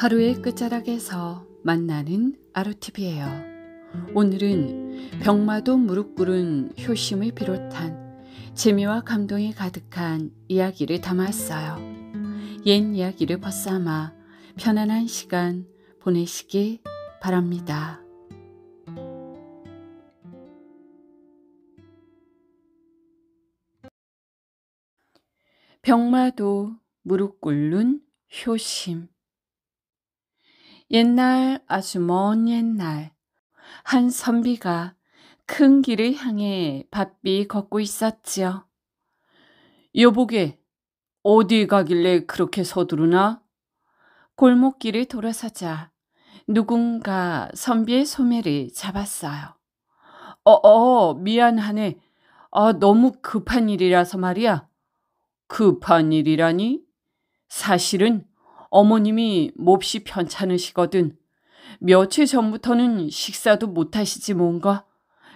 하루의 끝자락에서 만나는 아루TV예요. 오늘은 병마도 무릎 꿇은 효심을 비롯한 재미와 감동이 가득한 이야기를 담았어요. 옛 이야기를 벗삼아 편안한 시간 보내시기 바랍니다. 병마도 무릎 꿇는 효심 옛날 아주 먼 옛날 한 선비가 큰 길을 향해 바삐 걷고 있었지요. 여보게, 어디 가길래 그렇게 서두르나? 골목길을 돌아서자 누군가 선비의 소매를 잡았어요. 어, 어, 미안하네. 아, 너무 급한 일이라서 말이야. 급한 일이라니? 사실은 어머님이 몹시 편찮으시거든. 며칠 전부터는 식사도 못하시지 뭔가.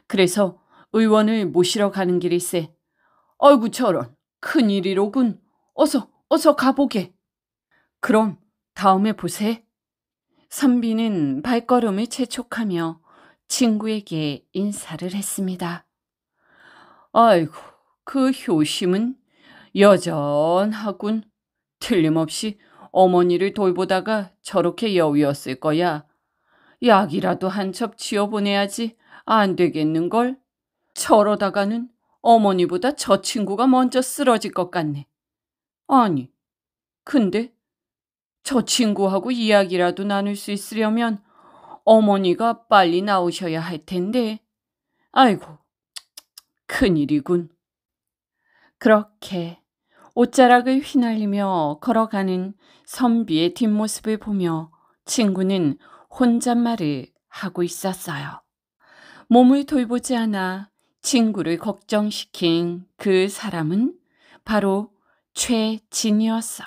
그래서 의원을 모시러 가는 길일세. 어이구 저런 큰일이로군. 어서 어서 가보게. 그럼 다음에 보세. 선비는 발걸음을 채촉하며 친구에게 인사를 했습니다. 아이고 그 효심은 여전하군. 틀림없이 어머니를 돌보다가 저렇게 여위었을 거야. 약이라도 한 첩 지어보내야지 안 되겠는걸? 저러다가는 어머니보다 저 친구가 먼저 쓰러질 것 같네. 아니, 근데 저 친구하고 이야기라도 나눌 수 있으려면 어머니가 빨리 나오셔야 할 텐데. 아이고, 큰일이군. 그렇게 옷자락을 휘날리며 걸어가는 선비의 뒷모습을 보며 친구는 혼잣말을 하고 있었어요. 몸을 돌보지 않아 친구를 걱정시킨 그 사람은 바로 최진이었어요.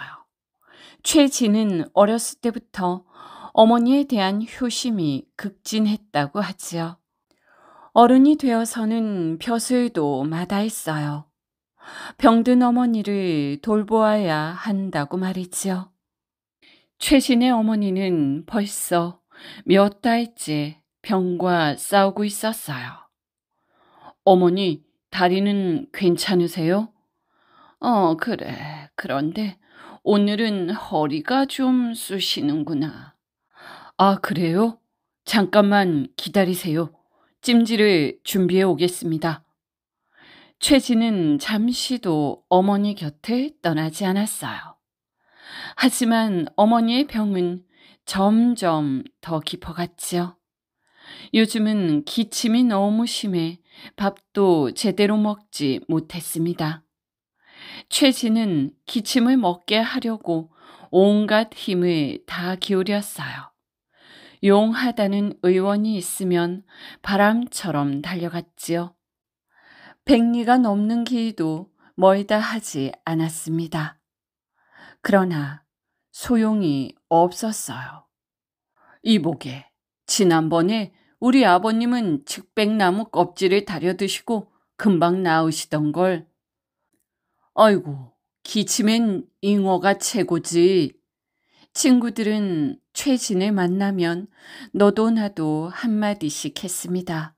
최진은 어렸을 때부터 어머니에 대한 효심이 극진했다고 하지요. 어른이 되어서는 벼슬도 마다했어요. 병든 어머니를 돌보아야 한다고 말이지요. 최신의 어머니는 벌써 몇 달째 병과 싸우고 있었어요. 어머니, 다리는 괜찮으세요? 어, 그래. 그런데 오늘은 허리가 좀 쑤시는구나. 아, 그래요? 잠깐만 기다리세요. 찜질을 준비해 오겠습니다. 최진은 잠시도 어머니 곁을 떠나지 않았어요. 하지만 어머니의 병은 점점 더 깊어갔지요. 요즘은 기침이 너무 심해 밥도 제대로 먹지 못했습니다. 최진은 기침을 먹게 하려고 온갖 힘을 다 기울였어요. 용하다는 의원이 있으면 바람처럼 달려갔지요. 백리가 넘는 길도 멀다 하지 않았습니다. 그러나 소용이 없었어요. 이보게 지난번에 우리 아버님은 측백나무 껍질을 다려 드시고 금방 나으시던 걸. 아이고, 기침엔 잉어가 최고지. 친구들은 최진을 만나면 너도 나도 한마디씩 했습니다.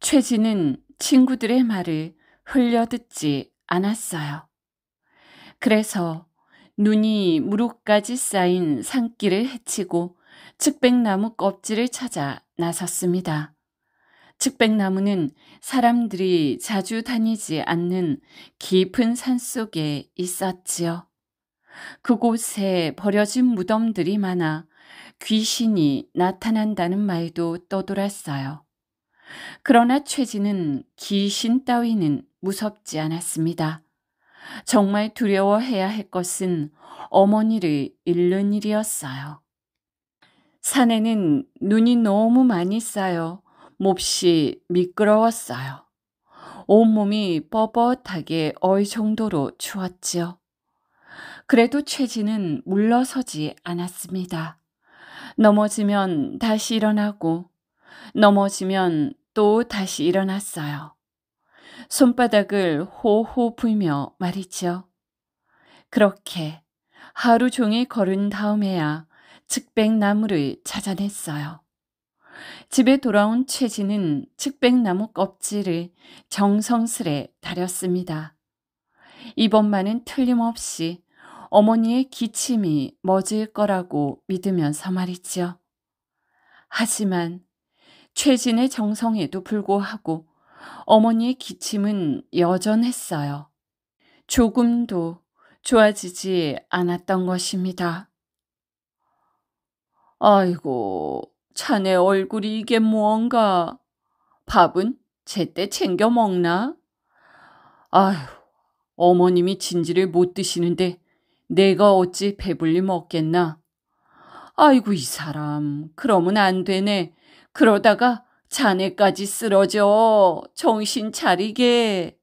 최진은 친구들의 말을 흘려듣지 않았어요. 그래서 눈이 무릎까지 쌓인 산길을 헤치고 측백나무 껍질을 찾아 나섰습니다. 측백나무는 사람들이 자주 다니지 않는 깊은 산 속에 있었지요. 그곳에 버려진 무덤들이 많아 귀신이 나타난다는 말도 떠돌았어요. 그러나 최진은 귀신 따위는 무섭지 않았습니다. 정말 두려워해야 할 것은 어머니를 잃는 일이었어요. 산에는 눈이 너무 많이 쌓여 몹시 미끄러웠어요. 온몸이 뻣뻣하게 얼 정도로 추웠지요. 그래도 최진은 물러서지 않았습니다. 넘어지면 다시 일어나고 넘어지면 또 다시 일어났어요. 손바닥을 호호 불며 말이죠. 그렇게 하루 종일 걸은 다음에야 측백나무를 찾아냈어요. 집에 돌아온 최진은 측백나무 껍질을 정성스레 다렸습니다. 이번만은 틀림없이 어머니의 기침이 멎을 거라고 믿으면서 말이지요. 하지만 최진의 정성에도 불구하고 어머니의 기침은 여전했어요. 조금도 좋아지지 않았던 것입니다. 아이고, 자네 얼굴이 이게 무언가 밥은 제때 챙겨 먹나? 아휴, 어머님이 진지를 못 드시는데 내가 어찌 배불리 먹겠나? 아이고, 이 사람, 그러면 안 되네. 그러다가 자네까지 쓰러져 정신 차리게.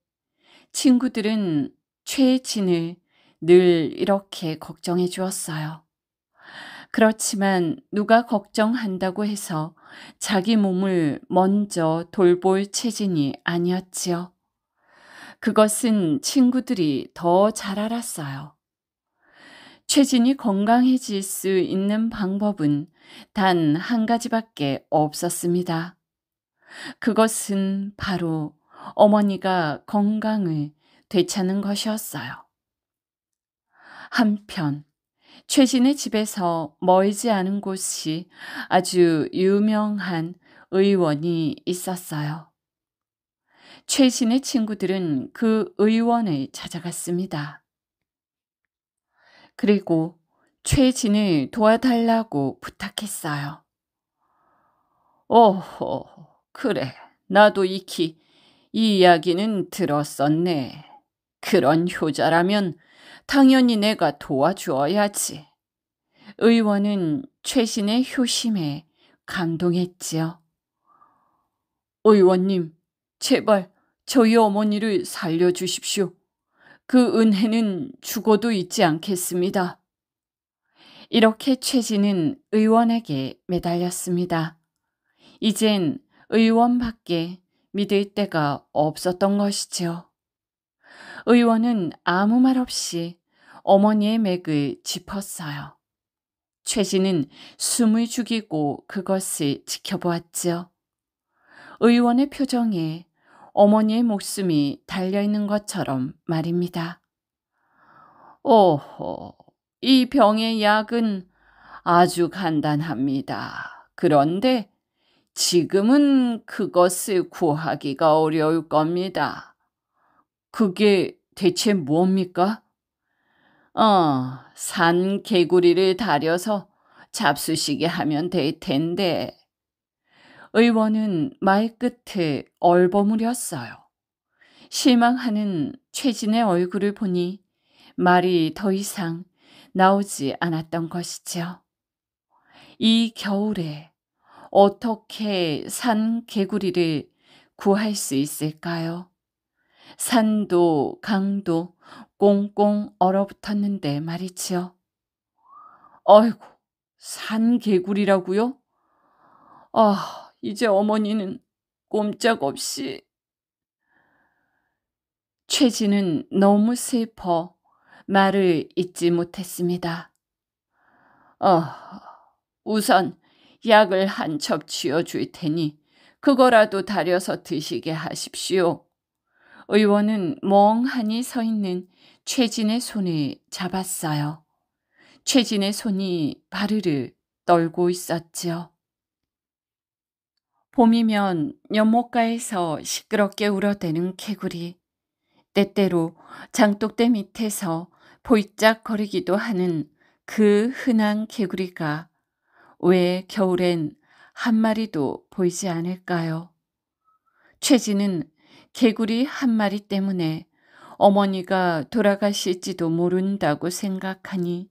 친구들은 최진을 늘 이렇게 걱정해 주었어요. 그렇지만 누가 걱정한다고 해서 자기 몸을 먼저 돌볼 최진이 아니었지요. 그것은 친구들이 더 잘 알았어요. 최진이 건강해질 수 있는 방법은 단한 가지밖에 없었습니다. 그것은 바로 어머니가 건강을 되찾는 것이었어요. 한편 최신의 집에서 멀지 않은 곳이 아주 유명한 의원이 있었어요. 최신의 친구들은 그 의원을 찾아갔습니다. 그리고 최진을 도와달라고 부탁했어요. 오호, 그래. 나도 익히 이 이야기는 들었었네. 그런 효자라면 당연히 내가 도와주어야지. 의원은 최신의 효심에 감동했지요. 의원님, 제발 저희 어머니를 살려주십시오. 그 은혜는 죽어도 잊지 않겠습니다. 이렇게 최진은 의원에게 매달렸습니다. 이젠 의원밖에 믿을 데가 없었던 것이지요. 의원은 아무 말 없이 어머니의 맥을 짚었어요. 최진은 숨을 죽이고 그것을 지켜보았지요. 의원의 표정에 어머니의 목숨이 달려있는 것처럼 말입니다. 오호. 이 병의 약은 아주 간단합니다. 그런데 지금은 그것을 구하기가 어려울 겁니다. 그게 대체 뭡니까? 어, 산 개구리를 다려서 잡수시게 하면 될 텐데. 의원은 말끝에 얼버무렸어요. 실망하는 최진의 얼굴을 보니 말이 더 이상 나오지 않았던 것이지요. 이 겨울에 어떻게 산 개구리를 구할 수 있을까요? 산도 강도 꽁꽁 얼어붙었는데 말이지요. 아이고산 개구리라고요? 아, 이제 어머니는 꼼짝없이. 최진은 너무 슬퍼 말을 잊지 못했습니다. 어, 우선 약을 한첩쥐어줄 테니 그거라도 다려서 드시게 하십시오. 의원은 멍하니 서 있는 최진의 손을 잡았어요. 최진의 손이 바르르 떨고 있었지요. 봄이면 연못가에서 시끄럽게 울어대는 개구리, 때때로 장독대 밑에서 보이짝거리기도 하는 그 흔한 개구리가 왜 겨울엔 한 마리도 보이지 않을까요? 최진은 개구리 한 마리 때문에 어머니가 돌아가실지도 모른다고 생각하니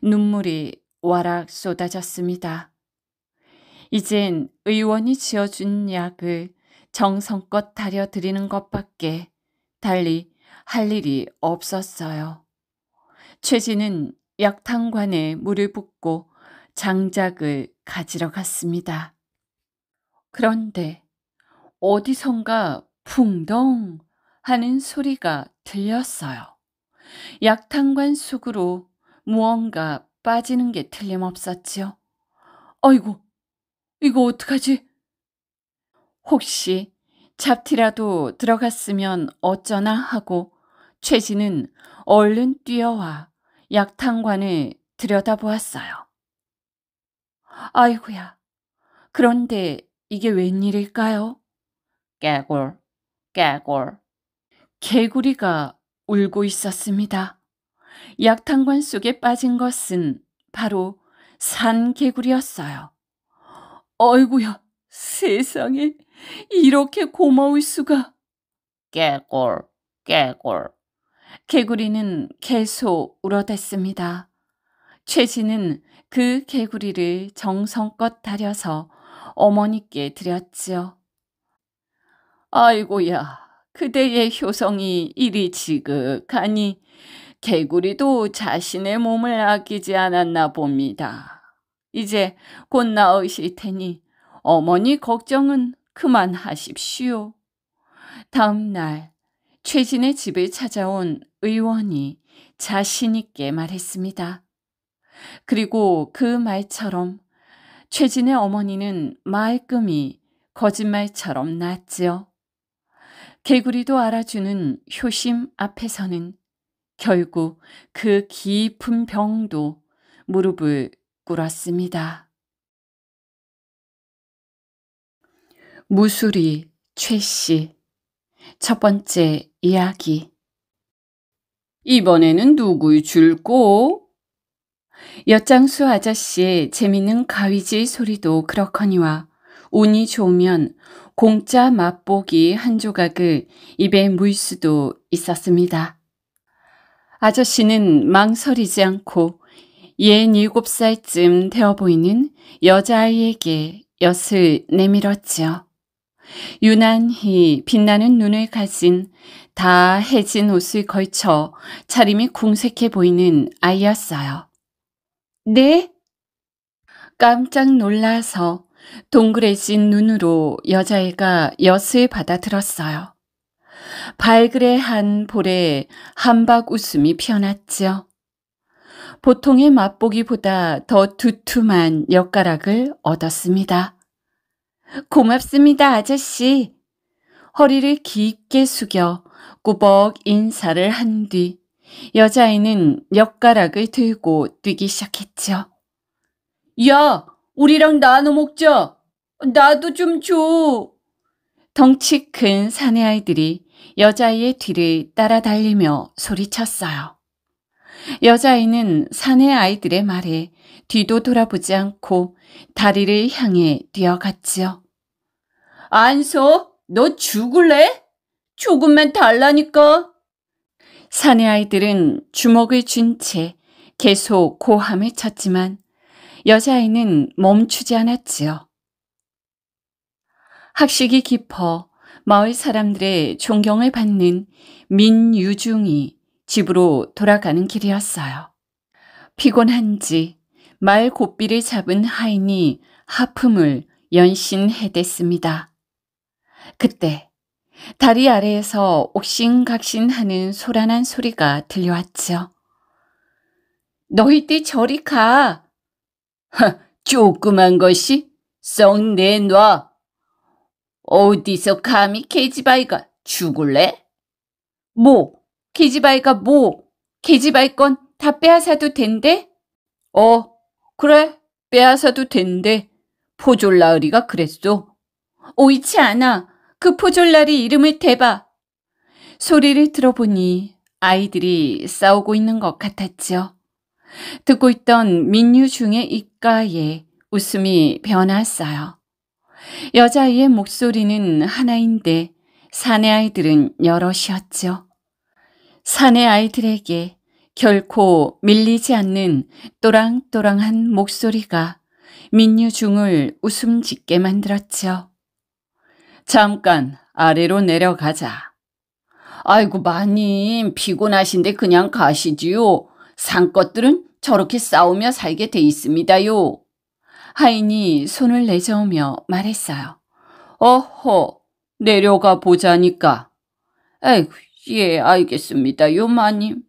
눈물이 와락 쏟아졌습니다. 이젠 의원이 지어준 약을 정성껏 다려드리는 것밖에 달리 할 일이 없었어요. 최진은 약탕관에 물을 붓고 장작을 가지러 갔습니다. 그런데 어디선가 풍덩 하는 소리가 들렸어요. 약탕관 속으로 무언가 빠지는 게 틀림없었지요. 아이고, 이거 어떡하지? 혹시 잡티라도 들어갔으면 어쩌나 하고 최진은 얼른 뛰어와 약탕관을 들여다보았어요. 아이구야 그런데 이게 웬일일까요? 깨골, 깨골. 개구리가 울고 있었습니다. 약탕관 속에 빠진 것은 바로 산 개구리였어요. 어이구야, 세상에 이렇게 고마울 수가. 깨골, 깨골. 개구리는 계속 울어댔습니다. 최진은 그 개구리를 정성껏 다려서 어머니께 드렸지요. 아이고야, 그대의 효성이 이리 지극하니 개구리도 자신의 몸을 아끼지 않았나 봅니다. 이제 곧 나으실 테니 어머니 걱정은 그만하십시오. 다음 날 최진의 집을 찾아온 의원이 자신있게 말했습니다. 그리고 그 말처럼 최진의 어머니는 말끔히 거짓말처럼 났지요. 개구리도 알아주는 효심 앞에서는 결국 그 깊은 병도 무릎을 꿇었습니다. 무술이 최씨 첫 번째 이야기. 이번에는 누구의 줄고 엿장수 아저씨의 재밌는 가위질 소리도 그렇거니와 운이 좋으면 공짜 맛보기 한 조각을 입에 물 수도 있었습니다. 아저씨는 망설이지 않고 47살쯤 되어 보이는 여자아이에게 엿을 내밀었지요. 유난히 빛나는 눈을 가진 다 해진 옷을 걸쳐 차림이 궁색해 보이는 아이였어요. 네? 깜짝 놀라서 동그래진 눈으로 여자애가 엿을 받아들었어요. 발그레한 볼에 한박 웃음이 피어났지요. 보통의 맛보기보다 더 두툼한 엿가락을 얻었습니다. 고맙습니다, 아저씨. 허리를 깊게 숙여 꾸벅 인사를 한 뒤 여자아이는 엿가락을 들고 뛰기 시작했죠. 야, 우리랑 나눠 먹자. 나도 좀 줘. 덩치 큰 사내아이들이 여자아이의 뒤를 따라 달리며 소리쳤어요. 여자아이는 사내아이들의 말에 뒤도 돌아보지 않고 다리를 향해 뛰어갔지요. 안소, 너 죽을래? 조금만 달라니까. 사내 아이들은 주먹을 쥔 채 계속 고함을 쳤지만 여자아이는 멈추지 않았지요. 학식이 깊어 마을 사람들의 존경을 받는 민유중이 집으로 돌아가는 길이었어요. 피곤한지 말 고삐를 잡은 하인이 하품을 연신 해댔습니다. 그때 다리 아래에서 옥신각신하는 소란한 소리가 들려왔지요. 너희들 저리 가. 하, 조그만 것이 썩 내놔. 어디서 감히 계집아이가 죽을래? 뭐, 계집아이가 뭐, 계집아이건 다 빼앗아도 된대? 어, 그래, 빼앗아도 된대. 포졸라으리가 그랬소. 오이치 않아. 그 포졸날이 이름을 대봐. 소리를 들어보니 아이들이 싸우고 있는 것 같았지요. 듣고 있던 민유 중의 입가에 웃음이 변했어요. 여자아이의 목소리는 하나인데 사내 아이들은 여럿이었죠. 사내 아이들에게 결코 밀리지 않는 또랑또랑한 목소리가 민유중을 웃음 짓게 만들었죠 잠깐 아래로 내려가자. 아이고 마님 피곤하신데 그냥 가시지요. 산것들은 저렇게 싸우며 살게 돼 있습니다요. 하인이 손을 내저으며 말했어요. 어허 내려가 보자니까. 아이고 예 알겠습니다요 마님.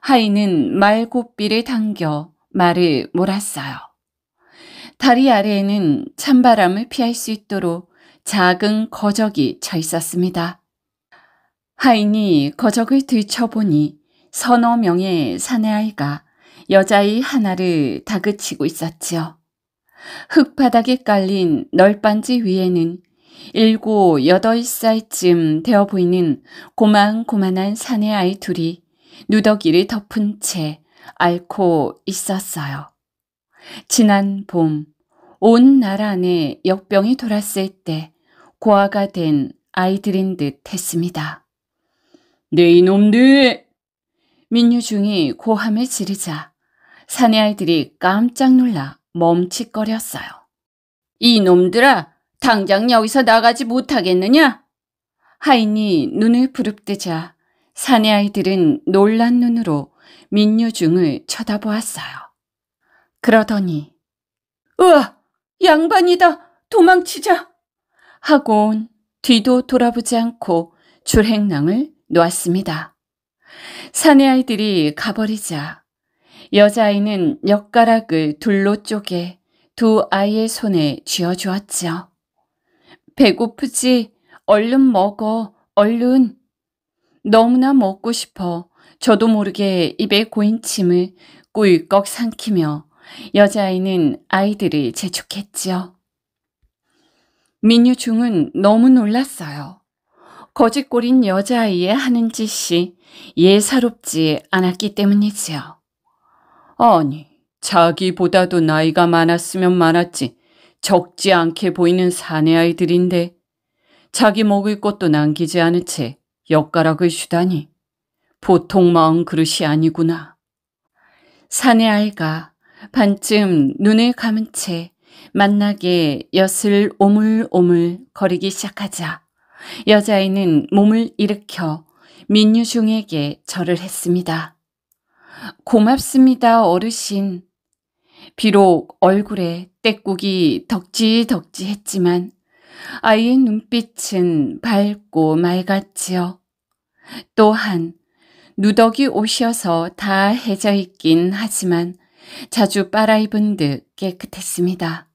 하인은 말고삐를 당겨 말을 몰았어요. 다리 아래에는 찬바람을 피할 수 있도록 작은 거적이 쳐 있었습니다. 하인이 거적을 들춰보니 서너 명의 사내아이가 여자아이 하나를 다그치고 있었지요. 흙바닥에 깔린 널빤지 위에는 일곱, 여덟 살쯤 되어 보이는 고만고만한 사내아이 둘이 누더기를 덮은 채 앓고 있었어요. 지난 봄, 온 나라 안에 역병이 돌았을 때 고아가 된 아이들인 듯 했습니다. 네 이놈들! 민유중이 고함을 지르자 사내 아이들이 깜짝 놀라 멈칫거렸어요. 이놈들아 당장 여기서 나가지 못하겠느냐? 하인이 눈을 부릅뜨자 사내 아이들은 놀란 눈으로 민유중을 쳐다보았어요. 그러더니 으아! 양반이다! 도망치자! 하고온 뒤도 돌아보지 않고 줄행랑을 놓았습니다. 사내 아이들이 가버리자 여자아이는 엿가락을 둘로 쪼개 두 아이의 손에 쥐어주었지요. 배고프지? 얼른 먹어, 얼른. 너무나 먹고 싶어 저도 모르게 입에 고인 침을 꿀꺽 삼키며 여자아이는 아이들을 재촉했지요. 민유중은 너무 놀랐어요. 거짓골인 여자아이의 하는 짓이 예사롭지 않았기 때문이지요. 아니, 자기보다도 나이가 많았으면 많았지 적지 않게 보이는 사내아이들인데 자기 먹을 것도 남기지 않은 채 엿가락을 쉬다니 보통 마음 그릇이 아니구나. 사내아이가 반쯤 눈을 감은 채 만나게 엿을 오물오물 거리기 시작하자 여자아이는 몸을 일으켜 민유중에게 절을 했습니다. 고맙습니다, 어르신. 비록 얼굴에 떼국이 덕지덕지 했지만 아이의 눈빛은 밝고 맑았지요. 또한 누덕이오셔서다 해져 있긴 하지만 자주 빨아입은 듯 깨끗했습니다.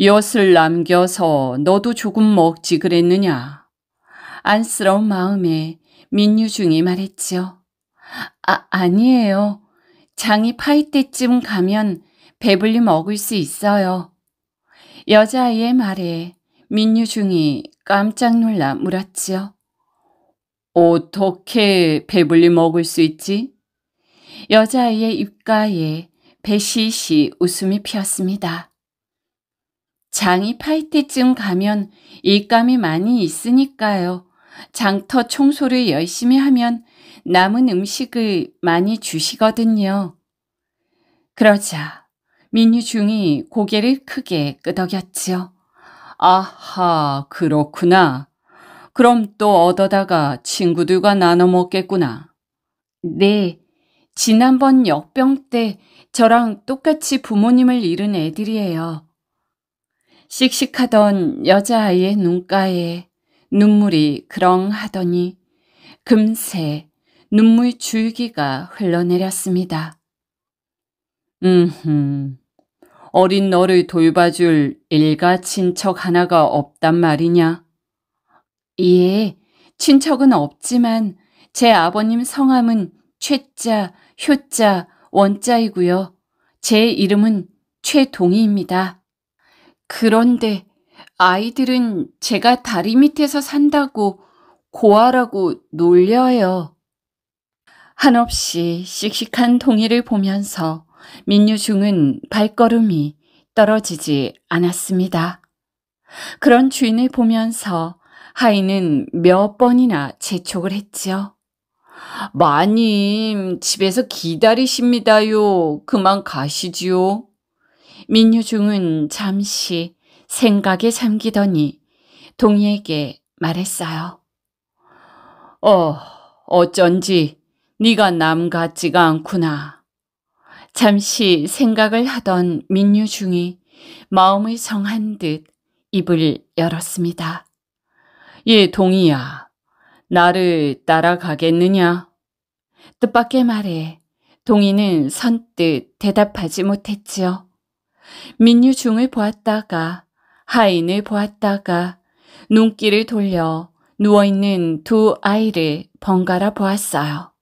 엿을 남겨서 너도 조금 먹지 그랬느냐. 안쓰러운 마음에 민유중이 말했지요. 아, 아니에요. 장이 파이 때쯤 가면 배불리 먹을 수 있어요. 여자아이의 말에 민유중이 깜짝 놀라 물었지요. 어떻게 배불리 먹을 수 있지? 여자아이의 입가에 배시시 웃음이 피었습니다. 장이 파이 때쯤 가면 일감이 많이 있으니까요. 장터 청소를 열심히 하면 남은 음식을 많이 주시거든요. 그러자 민유중이 고개를 크게 끄덕였지요. 아하, 그렇구나. 그럼 또 얻어다가 친구들과 나눠 먹겠구나. 네, 지난번 역병 때 저랑 똑같이 부모님을 잃은 애들이에요. 씩씩하던 여자아이의 눈가에 눈물이 그렁하더니 금세 눈물 줄기가 흘러내렸습니다. 음흠, 어린 너를 돌봐줄 일가 친척 하나가 없단 말이냐? 예, 친척은 없지만 제 아버님 성함은 최자, 효자, 원자이고요. 제 이름은 최동희입니다. 그런데 아이들은 제가 다리 밑에서 산다고 고아라고 놀려요. 한없이 씩씩한 동이를 보면서 민유중은 발걸음이 떨어지지 않았습니다. 그런 주인을 보면서 하인은몇 번이나 재촉을 했지요. 마님, 집에서 기다리십니다요. 그만 가시지요. 민유중은 잠시 생각에 잠기더니 동이에게 말했어요. 어, 어쩐지 네가 남 같지가 않구나. 잠시 생각을 하던 민유중이 마음을 정한 듯 입을 열었습니다. 예, 동이야. 나를 따라가겠느냐? 뜻밖의 말에 동이는 선뜻 대답하지 못했지요. 민유중을 보았다가 하인을 보았다가 눈길을 돌려 누워있는 두 아이를 번갈아 보았어요.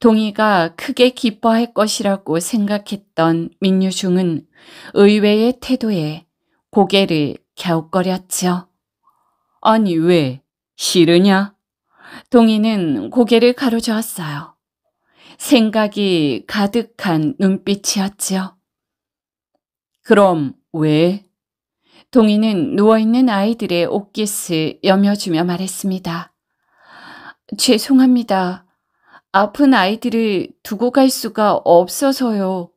동희가 크게 기뻐할 것이라고 생각했던 민유중은 의외의 태도에 고개를 갸웃거렸지요. 아니 왜 싫으냐? 동희는 고개를 가로저었어요. 생각이 가득한 눈빛이었지요. 그럼 왜? 동이는 누워있는 아이들의 옷깃을 여며주며 말했습니다. 죄송합니다. 아픈 아이들을 두고 갈 수가 없어서요.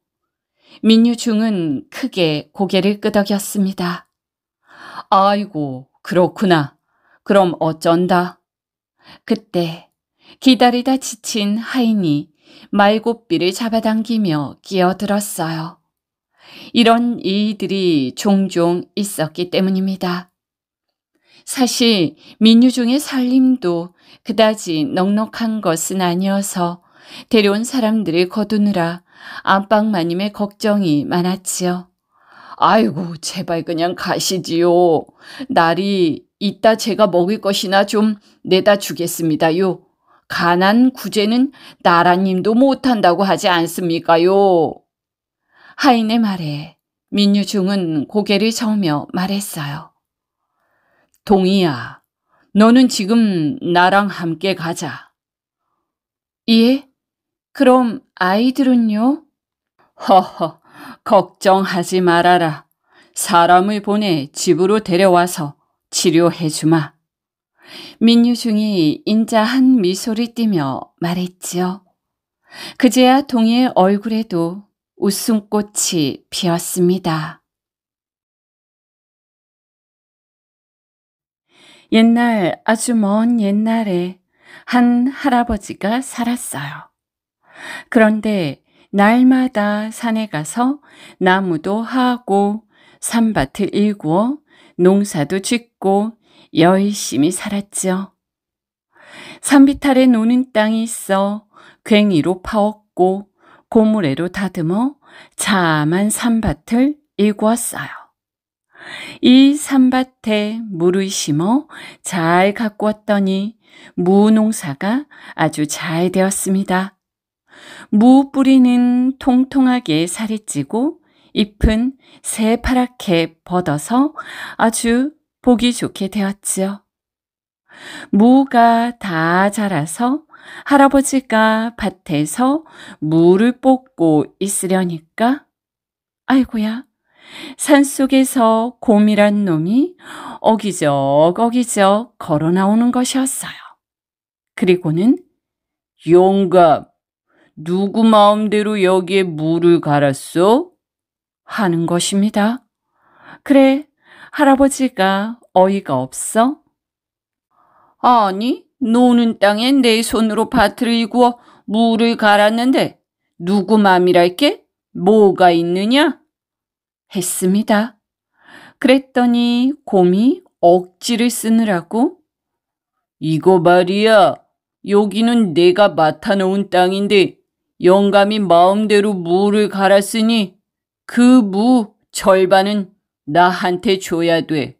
민유중은 크게 고개를 끄덕였습니다. 아이고, 그렇구나. 그럼 어쩐다. 그때 기다리다 지친 하인이 말고삐를 잡아당기며 끼어들었어요. 이런 일들이 종종 있었기 때문입니다. 사실 민유중의 살림도 그다지 넉넉한 것은 아니어서 데려온 사람들을 거두느라 안방마님의 걱정이 많았지요. 아이고 제발 그냥 가시지요. 날이 이따 제가 먹을 것이나 좀 내다 주겠습니다요. 가난 구제는 나라님도 못한다고 하지 않습니까요? 하인의 말에 민유중은 고개를 저으며 말했어요. 동희야, 너는 지금 나랑 함께 가자. 예? 그럼 아이들은요? 허허, 걱정하지 말아라. 사람을 보내 집으로 데려와서 치료해주마. 민유중이 인자한 미소를 띠며 말했지요. 그제야 동이의 얼굴에도 웃음꽃이 피었습니다. 옛날 아주 먼 옛날에 한 할아버지가 살았어요. 그런데 날마다 산에 가서 나무도 하고 산밭을 일구어 농사도 짓고 열심히 살았지 산비탈에 노는 땅이 있어 괭이로 파었고 고무래로 다듬어 자만 산밭을 일구었어요. 이 산밭에 물을 심어 잘 가꾸었더니 무농사가 아주 잘 되었습니다. 무 뿌리는 통통하게 살이 찌고 잎은 새파랗게 벗어서 아주 보기 좋게 되었지요. 무가 다 자라서 할아버지가 밭에서 물을 뽑고 있으려니까 아이고야 산속에서 곰이란 놈이 어기적 어기적 걸어 나오는 것이었어요. 그리고는 용감 누구 마음대로 여기에 물을 갈았소? 하는 것입니다. 그래 할아버지가 어이가 없어? 아니 노는 땅에 내 손으로 밭을 이구어 무를 갈았는데 누구 맘이랄게 뭐가 있느냐? 했습니다. 그랬더니 곰이 억지를 쓰느라고 이거 말이야. 여기는 내가 맡아놓은 땅인데 영감이 마음대로 물을 갈았으니 그 무 절반은 나한테 줘야 돼.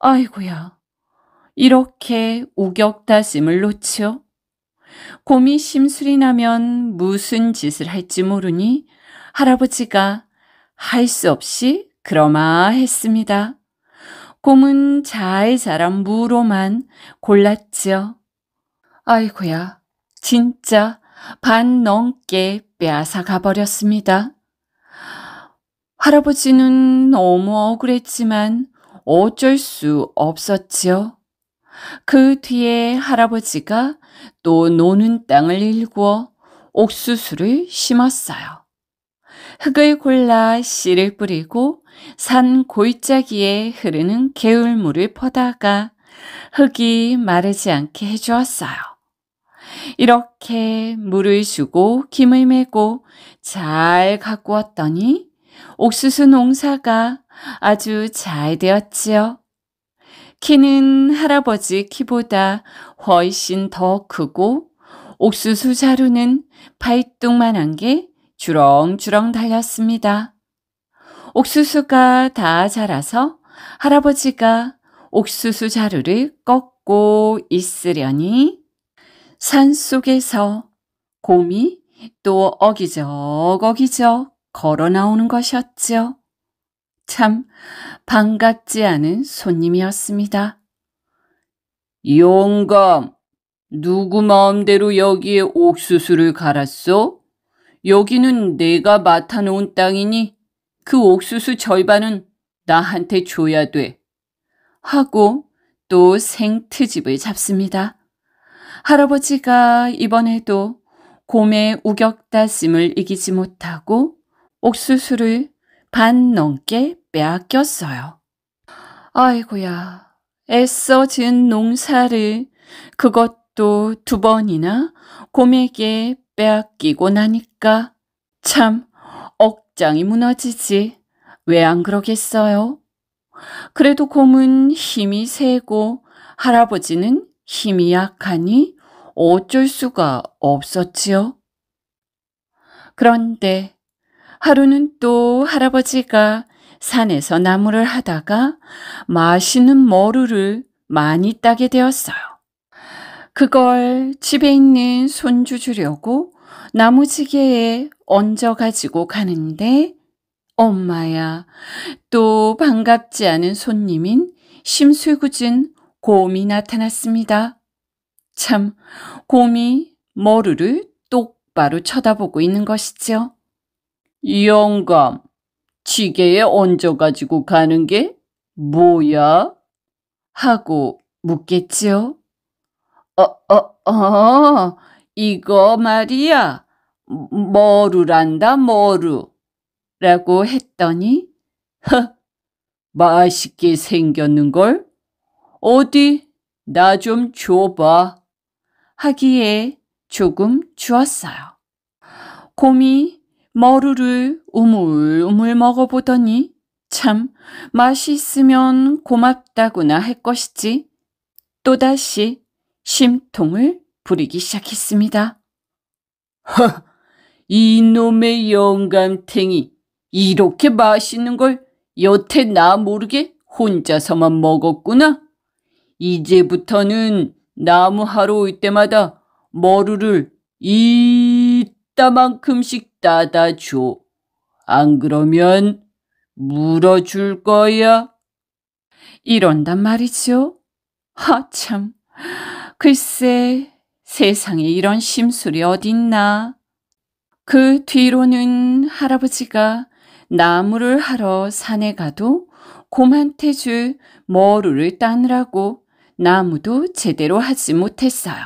아이고야. 이렇게 우격다짐을 놓지요. 곰이 심술이 나면 무슨 짓을 할지 모르니 할아버지가 할 수 없이 그러마 했습니다. 곰은 잘 자란 무로만 골랐지요. 아이고야, 진짜 반 넘게 빼앗아 가버렸습니다. 할아버지는 너무 억울했지만 어쩔 수 없었지요. 그 뒤에 할아버지가 또 노는 땅을 일구어 옥수수를 심었어요. 흙을 골라 씨를 뿌리고 산 골짜기에 흐르는 개울물을 퍼다가 흙이 마르지 않게 해주었어요. 이렇게 물을 주고 김을 메고 잘 가꾸었더니 옥수수 농사가 아주 잘 되었지요. 키는 할아버지 키보다 훨씬 더 크고 옥수수 자루는 팔뚝만한 게 주렁주렁 달렸습니다. 옥수수가 다 자라서 할아버지가 옥수수 자루를 꺾고 있으려니 산 속에서 곰이 또 어기적 어기적 걸어 나오는 것이었지요. 참 반갑지 않은 손님이었습니다. 용감 누구 마음대로 여기에 옥수수를 갈았소? 여기는 내가 맡아놓은 땅이니 그 옥수수 절반은 나한테 줘야 돼. 하고 또 생트집을 잡습니다. 할아버지가 이번에도 곰의 우격다심을 이기지 못하고 옥수수를 반 넘게 빼앗겼어요. 아이고야, 애써 지은 농사를 그것도 두 번이나 곰에게 빼앗기고 나니까 참 억장이 무너지지. 왜 안 그러겠어요? 그래도 곰은 힘이 세고 할아버지는 힘이 약하니 어쩔 수가 없었지요. 그런데 하루는 또 할아버지가 산에서 나무를 하다가 맛있는 머루를 많이 따게 되었어요. 그걸 집에 있는 손주 주려고 나무지게에 얹어 가지고 가는데 엄마야 또 반갑지 않은 손님인 심술궂은 곰이 나타났습니다. 참 곰이 머루를 똑바로 쳐다보고 있는 것이죠. 영감, 지게에 얹어가지고 가는 게 뭐야? 하고 묻겠지요. 어, 어, 어, 이거 말이야. 머루란다, 머루. 라고 했더니, 허, 맛있게 생겼는걸? 어디, 나 좀 줘봐. 하기에 조금 주었어요. 곰이 머루를 우물우물 먹어보더니 참맛 있으면 고맙다구나 할 것이지 또다시 심통을 부리기 시작했습니다. 허! 이놈의 영감탱이 이렇게 맛있는 걸 여태 나 모르게 혼자서만 먹었구나. 이제부터는 나무 하러 올 때마다 머루를 이따만큼씩 따다 줘. 안 그러면 물어줄 거야. 이런단 말이죠. 하참. 글쎄, 세상에 이런 심술이 어딨나. 그 뒤로는 할아버지가 나무를 하러 산에 가도 곰한테 줄 머루를 따느라고 나무도 제대로 하지 못했어요.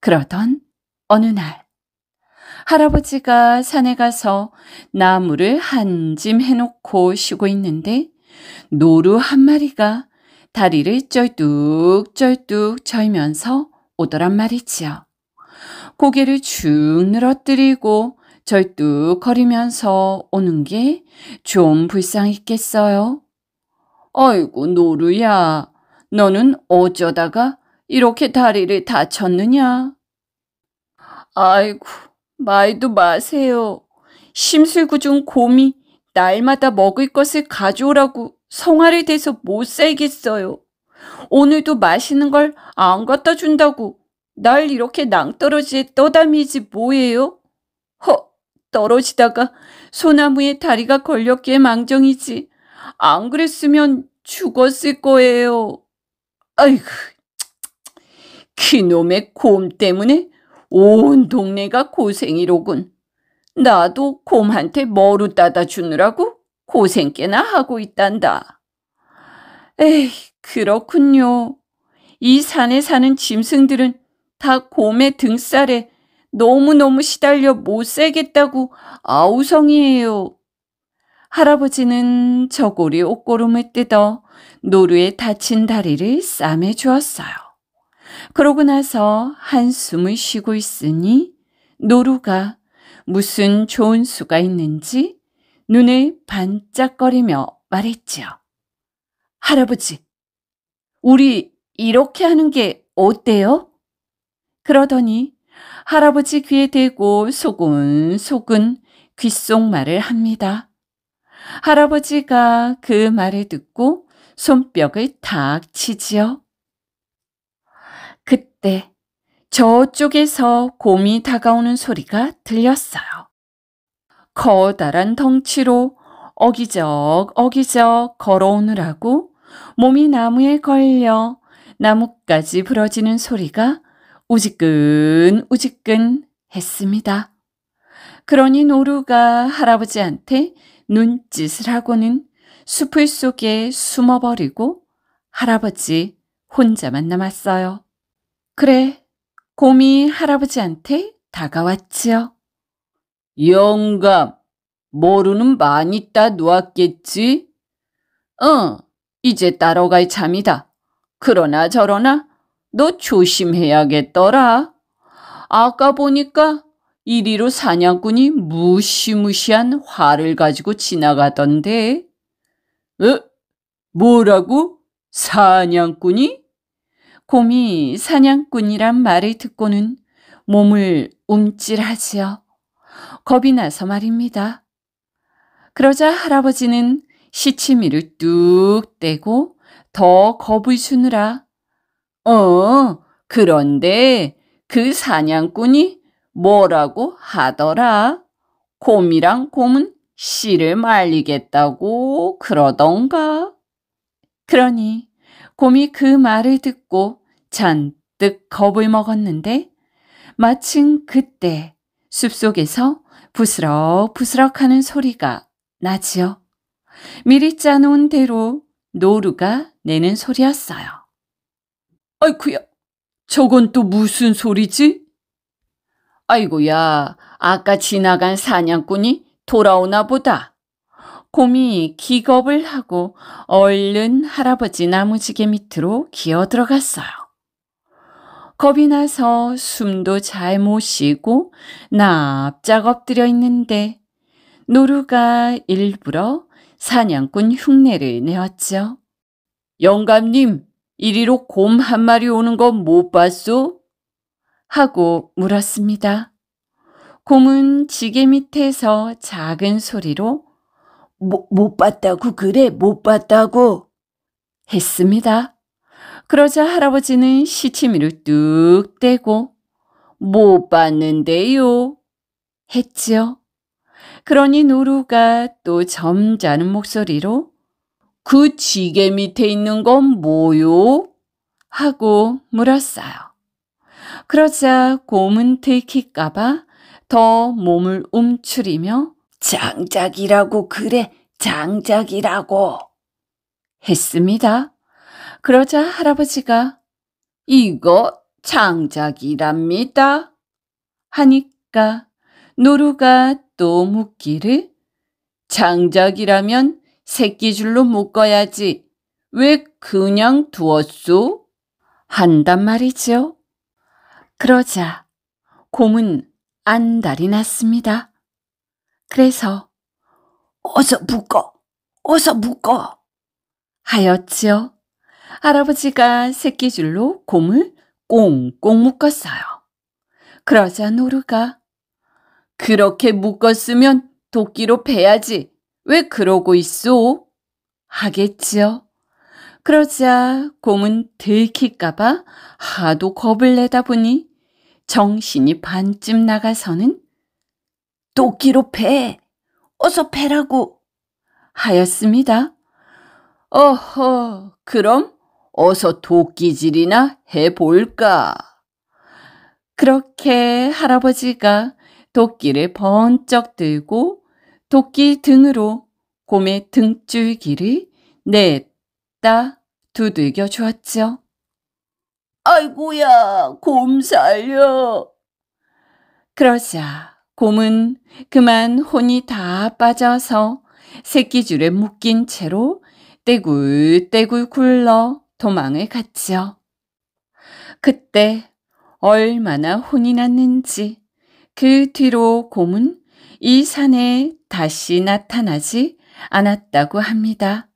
그러던 어느 날 할아버지가 산에 가서 나무를 한 짐 해놓고 쉬고 있는데 노루 한 마리가 다리를 쩔뚝쩔뚝 절면서 오더란 말이지요. 고개를 축 늘어뜨리고 절뚝거리면서 오는 게 좀 불쌍했겠어요. 아이고 노루야 너는 어쩌다가 이렇게 다리를 다쳤느냐? 아이고 말도 마세요. 심술궂은 곰이 날마다 먹을 것을 가져오라고 성화를 대서 못 살겠어요. 오늘도 맛있는걸 안 갖다 준다고 날 이렇게 낭떠러지에 떠다미지 뭐예요? 허, 떨어지다가 소나무에 다리가 걸렸기에 망정이지. 안 그랬으면 죽었을 거예요. 아이고, 그놈의 곰 때문에 온 동네가 고생이로군. 나도 곰한테 머루 따다 주느라고 고생께나 하고 있단다. 에이, 그렇군요. 이 산에 사는 짐승들은 다 곰의 등살에 너무너무 시달려 못 살겠다고 아우성이에요. 할아버지는 저고리 옷고름을 뜯어 노루에 다친 다리를 싸매 주었어요. 그러고 나서 한숨을 쉬고 있으니 노루가 무슨 좋은 수가 있는지 눈을 반짝거리며 말했지요. 할아버지, 우리 이렇게 하는 게 어때요? 그러더니 할아버지 귀에 대고 소근소근 귓속말을 합니다. 할아버지가 그 말을 듣고 손뼉을 탁 치지요. 그때 저쪽에서 곰이 다가오는 소리가 들렸어요. 커다란 덩치로 어기적 어기적 걸어오느라고 몸이 나무에 걸려 나뭇가지 부러지는 소리가 우직끈우직근 했습니다. 그러니 노루가 할아버지한테 눈짓을 하고는 숲풀 속에 숨어버리고 할아버지 혼자만 남았어요. 그래, 곰이 할아버지한테 다가왔지요. 영감, 모르는 많이 따 놓았겠지? 응, 어, 이제 따라갈 참이다. 그러나 저러나 너 조심해야겠더라. 아까 보니까 이리로 사냥꾼이 무시무시한 활을 가지고 지나가던데. 어? 뭐라고? 사냥꾼이? 곰이 사냥꾼이란 말을 듣고는 몸을 움찔하지요. 겁이 나서 말입니다. 그러자 할아버지는 시치미를 뚝 떼고 더 겁을 주느라 어 그런데 그 사냥꾼이 뭐라고 하더라. 곰이랑 곰은 씨를 말리겠다고 그러던가. 그러니 곰이 그 말을 듣고 잔뜩 겁을 먹었는데 마침 그때 숲속에서 부스럭부스럭 하는 소리가 나지요. 미리 짜놓은 대로 노루가 내는 소리였어요. 아이쿠야, 저건 또 무슨 소리지? 아이고야, 아까 지나간 사냥꾼이 돌아오나 보다. 곰이 기겁을 하고 얼른 할아버지 나무지게 밑으로 기어 들어갔어요. 겁이 나서 숨도 잘 못 쉬고 납작 엎드려 있는데 노루가 일부러 사냥꾼 흉내를 내었죠. 영감님, 이리로 곰 한 마리 오는 거 못 봤소? 하고 물었습니다. 곰은 지게 밑에서 작은 소리로 모, 못 봤다고 그래 못 봤다고 했습니다. 그러자 할아버지는 시치미를 뚝 떼고 못 봤는데요 했지요. 그러니 노루가 또 점잖은 목소리로 그 지게 밑에 있는 건 뭐요? 하고 물었어요. 그러자 곰은 들킬까봐 더 몸을 움츠리며 장작이라고 그래, 장작이라고. 했습니다. 그러자 할아버지가 이거 장작이랍니다. 하니까 노루가 또 묻기를 장작이라면 새끼줄로 묶어야지 왜 그냥 두었소? 한단 말이죠. 그러자 곰은 안달이 났습니다. 그래서 어서 묶어, 어서 묶어 하였지요. 할아버지가 새끼줄로 곰을 꽁꽁 묶었어요. 그러자 노루가 그렇게 묶었으면 도끼로 베야지 왜 그러고 있소? 하겠지요. 그러자 곰은 들킬까봐 하도 겁을 내다 보니 정신이 반쯤 나가서는 도끼로 패! 어서 패라고! 하였습니다. 어허, 그럼 어서 도끼질이나 해볼까? 그렇게 할아버지가 도끼를 번쩍 들고 도끼 등으로 곰의 등줄기를 냈다 두들겨 주었죠. 아이고야, 곰 살려! 그러자 곰은 그만 혼이 다 빠져서 새끼줄에 묶인 채로 떼굴떼굴 굴러 도망을 갔지요. 그때 얼마나 혼이 났는지 그 뒤로 곰은 이 산에 다시 나타나지 않았다고 합니다.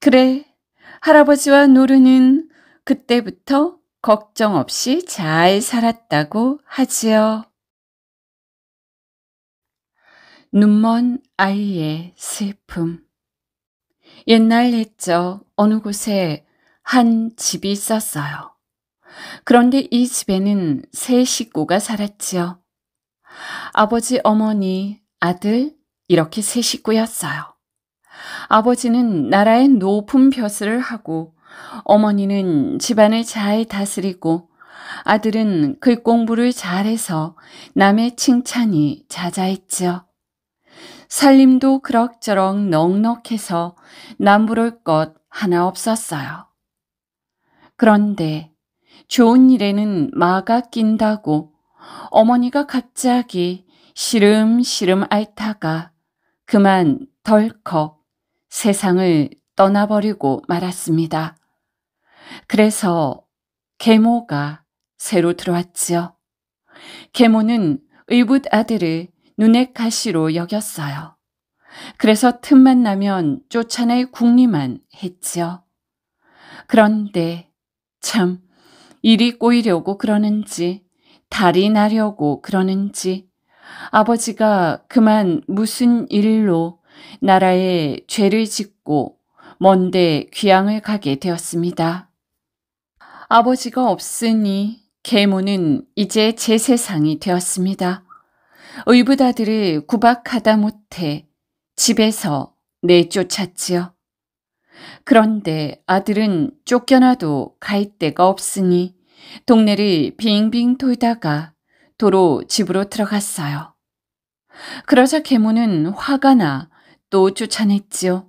그래, 할아버지와 노르는 그때부터 걱정 없이 잘 살았다고 하지요. 눈먼 아이의 슬픔 옛날 옛적 어느 곳에 한 집이 있었어요. 그런데 이 집에는 세 식구가 살았지요. 아버지, 어머니, 아들 이렇게 세 식구였어요. 아버지는 나라의 높은 벼슬을 하고 어머니는 집안을 잘 다스리고 아들은 글공부를 잘해서 남의 칭찬이 자자했지요. 살림도 그럭저럭 넉넉해서 남부를 것 하나 없었어요. 그런데 좋은 일에는 마가 낀다고 어머니가 갑자기 시름시름 앓다가 그만 덜컥 세상을 떠나버리고 말았습니다. 그래서 계모가 새로 들어왔지요. 계모는 의붓 아들을 눈에 가시로 여겼어요. 그래서 틈만 나면 쫓아내 궁리만 했지요. 그런데 참 일이 꼬이려고 그러는지 달이 나려고 그러는지 아버지가 그만 무슨 일로 나라에 죄를 짓고 먼데 귀향을 가게 되었습니다. 아버지가 없으니 계모는 이제 제 세상이 되었습니다. 의붓아들을 구박하다 못해 집에서 내쫓았지요. 그런데 아들은 쫓겨나도 갈 데가 없으니 동네를 빙빙 돌다가 도로 집으로 들어갔어요. 그러자 계모는 화가 나 또 쫓아냈지요.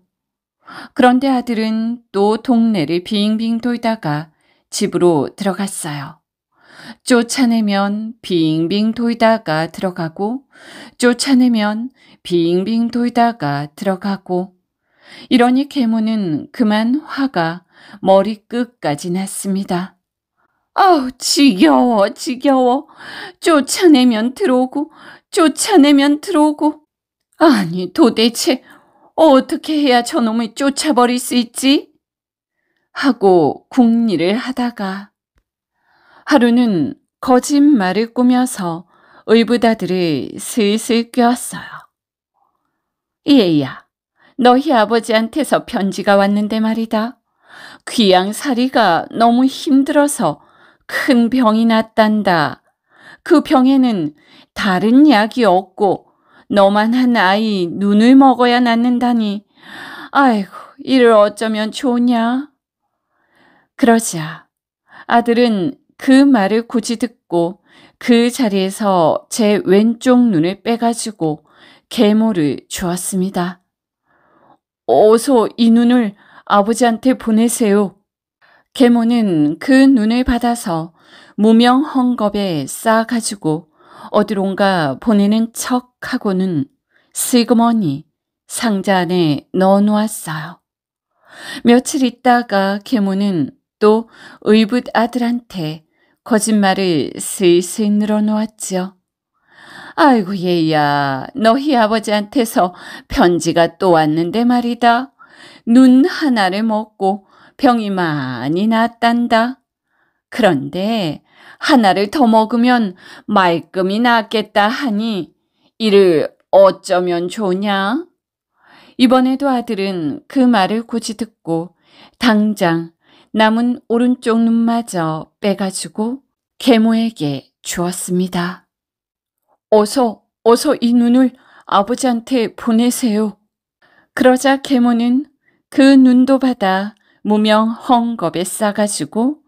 그런데 아들은 또 동네를 빙빙 돌다가 집으로 들어갔어요. 쫓아내면 빙빙 돌다가 들어가고 쫓아내면 빙빙 돌다가 들어가고 이러니 계모는 그만 화가 머리끝까지 났습니다. 아우 지겨워 지겨워 쫓아내면 들어오고 쫓아내면 들어오고 아니 도대체 어떻게 해야 저놈을 쫓아버릴 수 있지? 하고 궁리를 하다가 하루는 거짓말을 꾸며서 의붓아들을 슬슬 꿰었어요. 얘야, 너희 아버지한테서 편지가 왔는데 말이다. 귀양 살이가 너무 힘들어서 큰 병이 났단다. 그 병에는 다른 약이 없고 너만 한 아이 눈을 먹어야 낫는다니. 아이고, 이를 어쩌면 좋냐? 그러자 아들은 그 말을 굳이 듣고 그 자리에서 제 왼쪽 눈을 빼가지고 계모를 주었습니다. 어서 이 눈을 아버지한테 보내세요. 계모는 그 눈을 받아서 무명 헝겊에 쌓아가지고 어디론가 보내는 척 하고는 슬그머니 상자 안에 넣어놓았어요. 며칠 있다가 계모는 또 의붓 아들한테 거짓말을 슬슬 늘어놓았지요. 아이고 얘야 너희 아버지한테서 편지가 또 왔는데 말이다. 눈 하나를 먹고 병이 많이 났단다. 그런데 하나를 더 먹으면 말끔히 낫겠다 하니 이를 어쩌면 좋냐? 이번에도 아들은 그 말을 굳이 듣고 당장 남은 오른쪽 눈마저 빼가지고 계모에게 주었습니다. 어서, 어서 이 눈을 아버지한테 보내세요. 그러자 계모는 그 눈도 받아 무명 헝겊에 싸가지고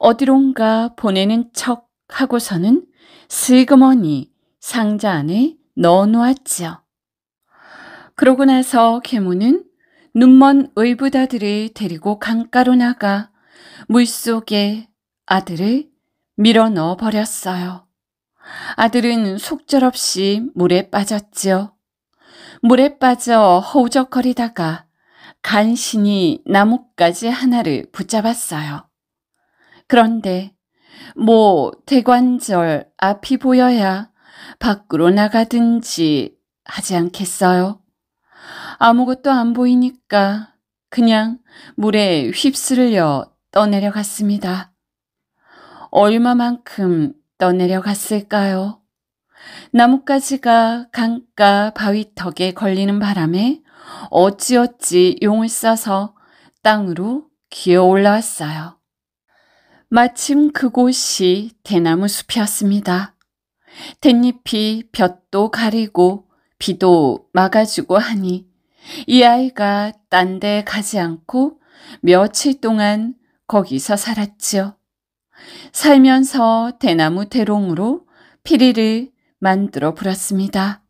어디론가 보내는 척 하고서는 슬그머니 상자 안에 넣어놓았지요. 그러고 나서 계모는 눈먼 의붓아들을 데리고 강가로 나가 물속에 아들을 밀어 넣어 버렸어요. 아들은 속절없이 물에 빠졌지요. 물에 빠져 허우적거리다가 간신히 나뭇가지 하나를 붙잡았어요. 그런데 뭐 대관절 앞이 보여야 밖으로 나가든지 하지 않겠어요? 아무것도 안 보이니까 그냥 물에 휩쓸려 떠내려갔습니다. 얼마만큼 떠내려갔을까요? 나뭇가지가 강가 바위 턱에 걸리는 바람에 어찌어찌 용을 써서 땅으로 기어 올라왔어요. 마침 그곳이 대나무 숲이었습니다. 댄잎이 볕도 가리고 비도 막아주고 하니 이 아이가 딴 데 가지 않고 며칠 동안 거기서 살았지요. 살면서 대나무 대롱으로 피리를 만들어 불었습니다.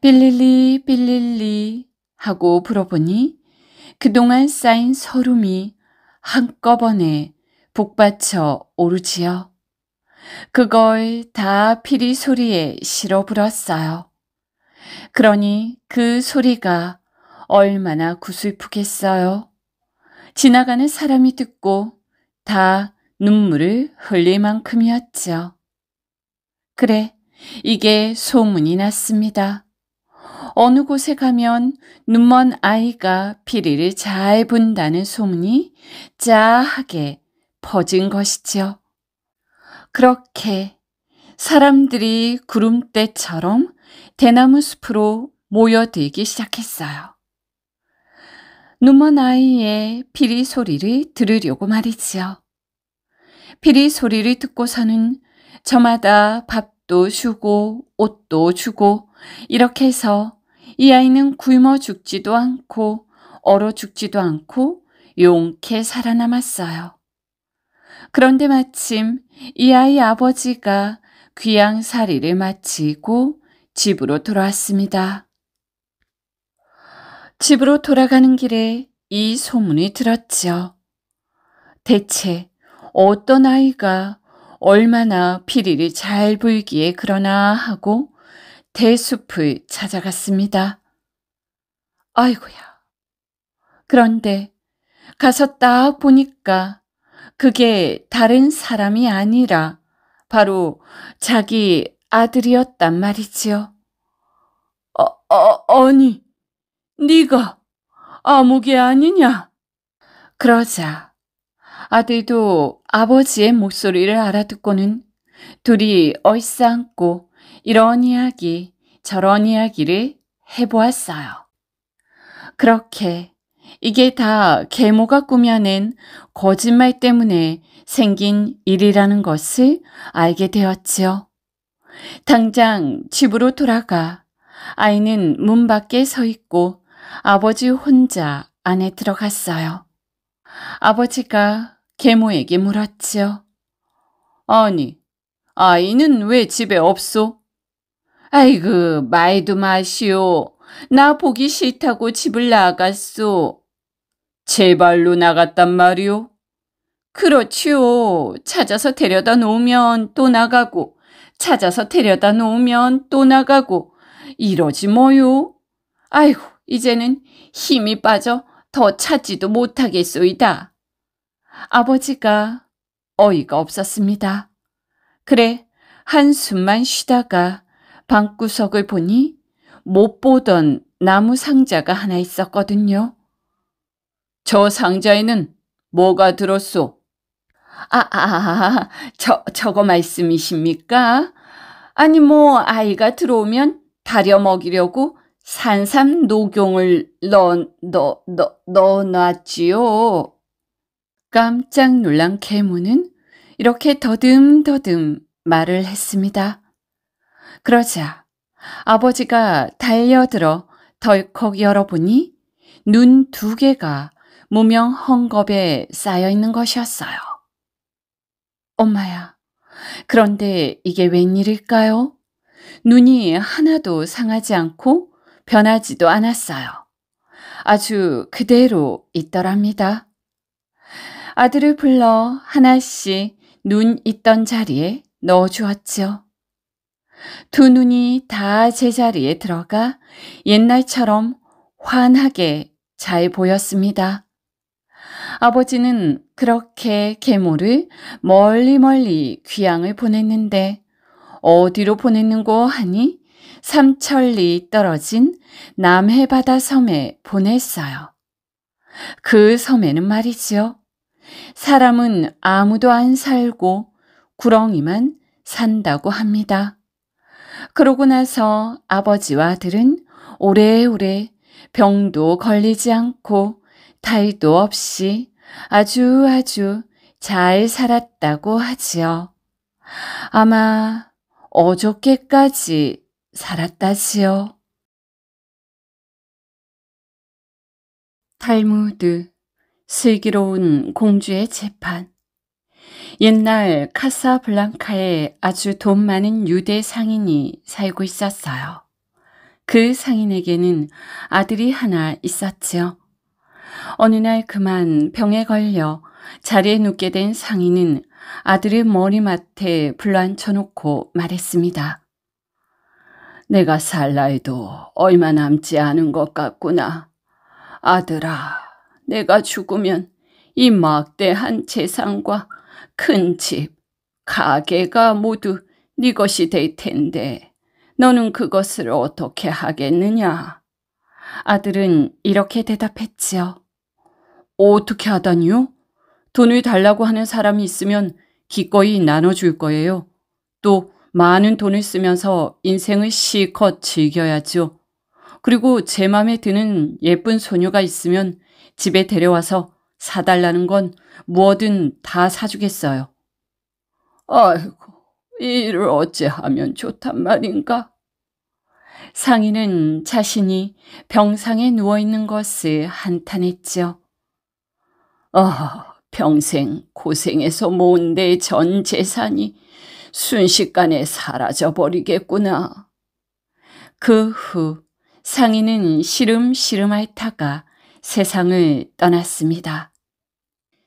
빌릴리 빌릴리 하고 불어보니 그동안 쌓인 서름이 한꺼번에 북받쳐 오르지요. 그걸 다 피리 소리에 실어 불었어요. 그러니 그 소리가 얼마나 구슬프겠어요. 지나가는 사람이 듣고 다 눈물을 흘릴 만큼이었죠. 그래, 이게 소문이 났습니다. 어느 곳에 가면 눈먼 아이가 피리를 잘 분다는 소문이 짜하게 퍼진 것이지요. 그렇게 사람들이 구름대처럼 대나무 숲으로 모여들기 시작했어요. 눈먼 아이의 피리 소리를 들으려고 말이지요. 피리 소리를 듣고서는 저마다 밥도 주고 옷도 주고 이렇게 해서 이 아이는 굶어 죽지도 않고 얼어 죽지도 않고 용케 살아남았어요. 그런데 마침 이 아이 아버지가 귀양살이를 마치고 집으로 돌아왔습니다. 집으로 돌아가는 길에 이 소문이 들었지요. 대체 어떤 아이가 얼마나 피리를 잘 불기에 그러나 하고 대숲을 찾아갔습니다. 아이고야. 그런데 가서 딱 보니까 그게 다른 사람이 아니라 바로 자기 아들이었단 말이지요. 어, 어, 아니, 네가 아무개 아니냐? 그러자 아들도 아버지의 목소리를 알아듣고는 둘이 얼싸안고 이런 이야기 저런 이야기를 해보았어요. 그렇게 이게 다 계모가 꾸며낸 거짓말 때문에 생긴 일이라는 것을 알게 되었지요. 당장 집으로 돌아가. 아이는 문 밖에 서 있고 아버지 혼자 안에 들어갔어요. 아버지가 계모에게 물었지요. 아니, 아이는 왜 집에 없소? 아이고, 말도 마시오. 나 보기 싫다고 집을 나갔소. 제 발로 나갔단 말이오. 그렇지요. 찾아서 데려다 놓으면 또 나가고 찾아서 데려다 놓으면 또 나가고 이러지 뭐요. 아이고 이제는 힘이 빠져 더 찾지도 못하겠소이다. 아버지가 어이가 없었습니다. 그래 한숨만 쉬다가 방구석을 보니 못 보던 나무 상자가 하나 있었거든요. 저 상자에는 뭐가 들었소? 아 아, 아, 아, 아, 저, 저거 말씀이십니까? 아니, 뭐, 아이가 들어오면 다려 먹이려고 산삼 녹용을 넣, 넣, 넣, 넣어놨지요. 깜짝 놀란 개무는 이렇게 더듬더듬 말을 했습니다. 그러자 아버지가 달려들어 덜컥 열어보니 눈 두 개가 무명 헝겊에 쌓여 있는 것이었어요. 엄마야. 그런데 이게 웬일일까요? 눈이 하나도 상하지 않고 변하지도 않았어요. 아주 그대로 있더랍니다. 아들을 불러 하나씩 눈 있던 자리에 넣어 주었지요. 두 눈이 다 제자리에 들어가 옛날처럼 환하게 잘 보였습니다. 아버지는 그렇게 계모를 멀리 멀리 귀향을 보냈는데 어디로 보냈는고 하니 삼천리 떨어진 남해 바다 섬에 보냈어요. 그 섬에는 말이지요. 사람은 아무도 안 살고 구렁이만 산다고 합니다. 그러고 나서 아버지와 아들은 오래오래 병도 걸리지 않고 타일도 없이 아주 아주 잘 살았다고 하지요. 아마 어저께까지 살았다지요. 탈무드 슬기로운 공주의 재판 옛날 카사블랑카에 아주 돈 많은 유대 상인이 살고 있었어요. 그 상인에게는 아들이 하나 있었지요. 어느 날 그만 병에 걸려 자리에 눕게 된 상인은 아들의 머리맡에 불러앉혀 놓고 말했습니다. 내가 살나이도 얼마 남지 않은 것 같구나. 아들아, 내가 죽으면 이 막대한 재산과 큰 집, 가게가 모두 네 것이 될 텐데 너는 그것을 어떻게 하겠느냐? 아들은 이렇게 대답했지요. 어떻게 하다니요? 돈을 달라고 하는 사람이 있으면 기꺼이 나눠줄 거예요. 또 많은 돈을 쓰면서 인생을 실컷 즐겨야죠 그리고 제 마음에 드는 예쁜 소녀가 있으면 집에 데려와서 사달라는 건 뭐든 다 사주겠어요. 아이고, 일을 어찌하면 좋단 말인가? 상인은 자신이 병상에 누워있는 것을 한탄했지요. 아, 평생 고생해서 모은 내 전 재산이 순식간에 사라져버리겠구나. 그 후 상인은 시름시름 앓다가 세상을 떠났습니다.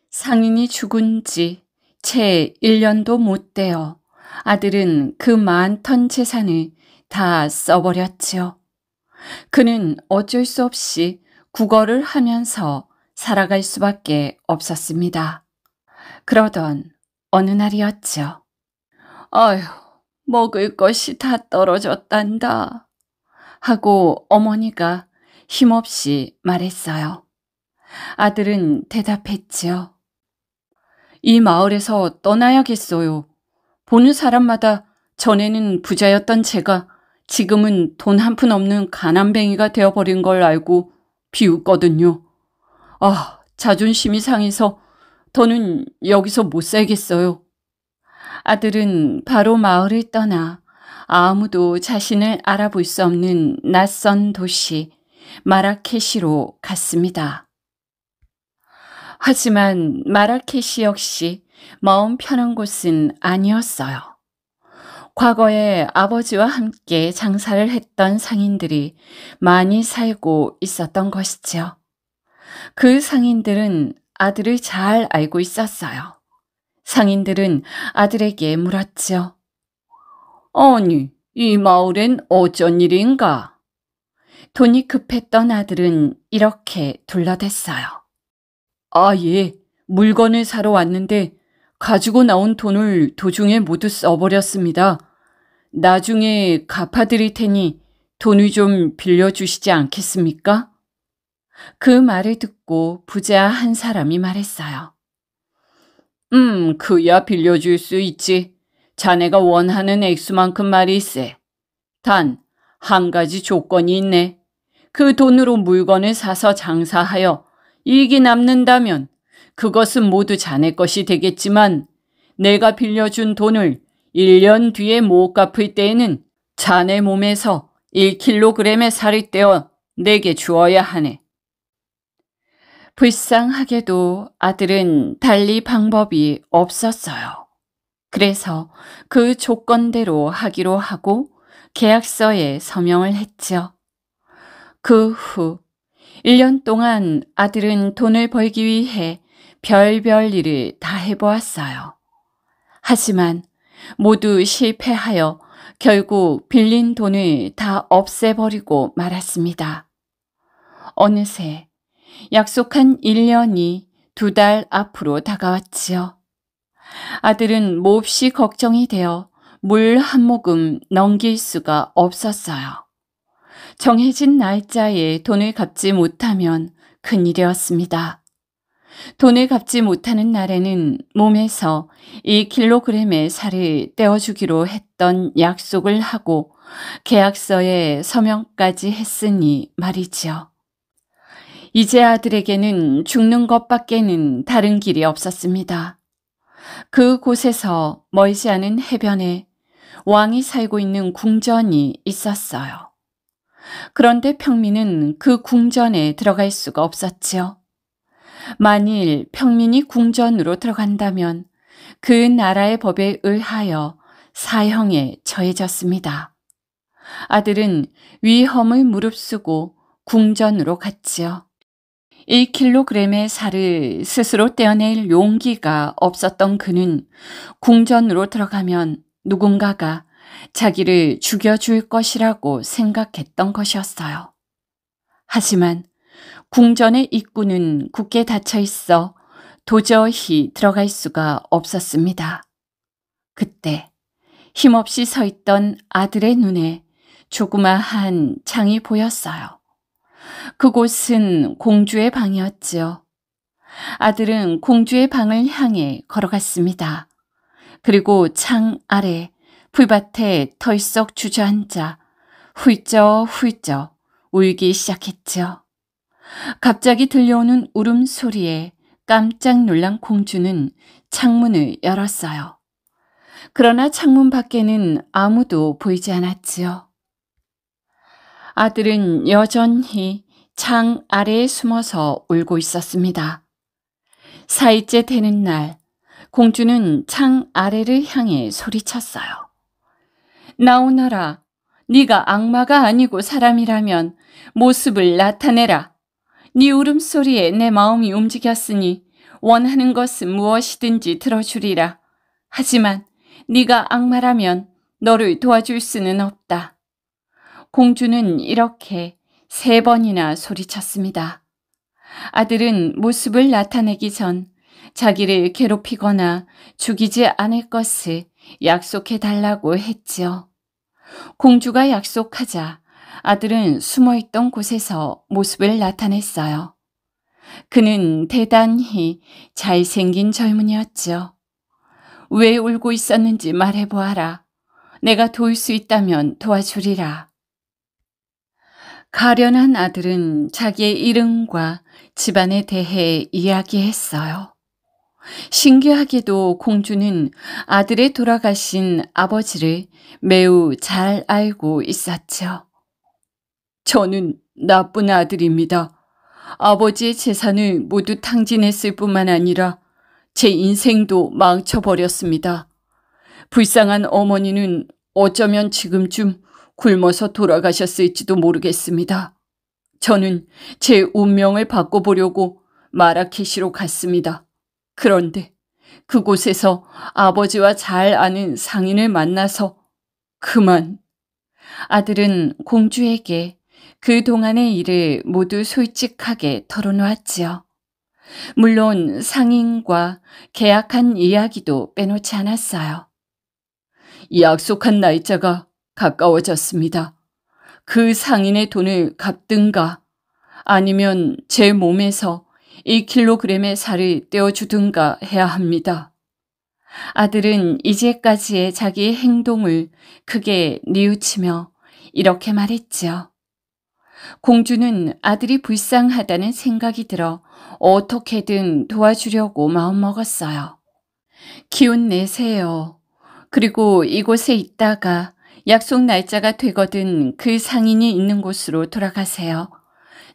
상인이 죽은 지 채 1년도 못 되어 아들은 그 많던 재산을 다 써버렸지요. 그는 어쩔 수 없이 국어를 하면서 살아갈 수밖에 없었습니다. 그러던 어느 날이었죠. 어휴, 먹을 것이 다 떨어졌단다. 하고 어머니가 힘없이 말했어요. 아들은 대답했지요. 이 마을에서 떠나야겠어요. 보는 사람마다 전에는 부자였던 제가 지금은 돈 한 푼 없는 가난뱅이가 되어버린 걸 알고 비웃거든요. 아, 자존심이 상해서 더는 여기서 못 살겠어요. 아들은 바로 마을을 떠나 아무도 자신을 알아볼 수 없는 낯선 도시 마라케시로 갔습니다. 하지만 마라케시 역시 마음 편한 곳은 아니었어요. 과거에 아버지와 함께 장사를 했던 상인들이 많이 살고 있었던 것이지요. 그 상인들은 아들을 잘 알고 있었어요. 상인들은 아들에게 물었지요. 아니, 이 마을엔 어쩐 일인가? 돈이 급했던 아들은 이렇게 둘러댔어요. 아, 예. 물건을 사러 왔는데 가지고 나온 돈을 도중에 모두 써버렸습니다. 나중에 갚아드릴 테니 돈을 좀 빌려주시지 않겠습니까? 그 말을 듣고 부자 한 사람이 말했어요. 음, 그야 빌려줄 수 있지. 자네가 원하는 액수만큼 말이세. 단, 한 가지 조건이 있네. 그 돈으로 물건을 사서 장사하여 이익이 남는다면 그것은 모두 자네 것이 되겠지만 내가 빌려준 돈을 1년 뒤에 못 갚을 때에는 자네 몸에서 1kg의 살을 떼어 내게 주어야 하네. 불쌍하게도 아들은 달리 방법이 없었어요. 그래서 그 조건대로 하기로 하고 계약서에 서명을 했죠. 그 후 1년 동안 아들은 돈을 벌기 위해 별별 일을 다 해보았어요. 하지만 모두 실패하여 결국 빌린 돈을 다 없애버리고 말았습니다. 어느새 약속한 1년이 두 달 앞으로 다가왔지요. 아들은 몹시 걱정이 되어 물 한 모금 넘길 수가 없었어요. 정해진 날짜에 돈을 갚지 못하면 큰일이었습니다. 돈을 갚지 못하는 날에는 몸에서 2kg의 살을 떼어주기로 했던 약속을 하고 계약서에 서명까지 했으니 말이지요. 이제 아들에게는 죽는 것밖에는 다른 길이 없었습니다. 그곳에서 멀지 않은 해변에 왕이 살고 있는 궁전이 있었어요. 그런데 평민은 그 궁전에 들어갈 수가 없었지요. 만일 평민이 궁전으로 들어간다면 그 나라의 법에 의하여 사형에 처해졌습니다. 아들은 위험을 무릅쓰고 궁전으로 갔지요. 1kg의 살을 스스로 떼어낼 용기가 없었던 그는 궁전으로 들어가면 누군가가 자기를 죽여줄 것이라고 생각했던 것이었어요. 하지만 궁전의 입구는 굳게 닫혀 있어 도저히 들어갈 수가 없었습니다. 그때 힘없이 서 있던 아들의 눈에 조그마한 창이 보였어요. 그곳은 공주의 방이었지요. 아들은 공주의 방을 향해 걸어갔습니다. 그리고 창 아래 풀밭에 털썩 주저앉아 훌쩍훌쩍 울기 시작했죠. 갑자기 들려오는 울음소리에 깜짝 놀란 공주는 창문을 열었어요. 그러나 창문 밖에는 아무도 보이지 않았지요. 아들은 여전히 창 아래에 숨어서 울고 있었습니다. 사일째 되는 날 공주는 창 아래를 향해 소리쳤어요. 나오너라. 네가 악마가 아니고 사람이라면 모습을 나타내라. 네 울음소리에 내 마음이 움직였으니 원하는 것은 무엇이든지 들어주리라. 하지만 네가 악마라면 너를 도와줄 수는 없다. 공주는 이렇게 세 번이나 소리쳤습니다. 아들은 모습을 나타내기 전 자기를 괴롭히거나 죽이지 않을 것을 약속해 달라고 했지요. 공주가 약속하자 아들은 숨어 있던 곳에서 모습을 나타냈어요. 그는 대단히 잘생긴 젊은이였지요. 왜 울고 있었는지 말해보아라. 내가 도울 수 있다면 도와주리라. 가련한 아들은 자기의 이름과 집안에 대해 이야기했어요. 신기하게도 공주는 아들의 돌아가신 아버지를 매우 잘 알고 있었죠. 저는 나쁜 아들입니다. 아버지의 재산을 모두 탕진했을 뿐만 아니라 제 인생도 망쳐버렸습니다. 불쌍한 어머니는 어쩌면 지금쯤 굶어서 돌아가셨을지도 모르겠습니다. 저는 제 운명을 바꿔보려고 마라케시로 갔습니다. 그런데 그곳에서 아버지와 잘 아는 상인을 만나서 그만. 아들은 공주에게 그동안의 일을 모두 솔직하게 털어놓았지요. 물론 상인과 계약한 이야기도 빼놓지 않았어요. 약속한 날짜가 가까워졌습니다. 그 상인의 돈을 갚든가 아니면 제 몸에서 2kg의 살을 떼어주든가 해야 합니다. 아들은 이제까지의 자기의 행동을 크게 뉘우치며 이렇게 말했지요. 공주는 아들이 불쌍하다는 생각이 들어 어떻게든 도와주려고 마음먹었어요. 기운 내세요. 그리고 이곳에 있다가 약속 날짜가 되거든 그 상인이 있는 곳으로 돌아가세요.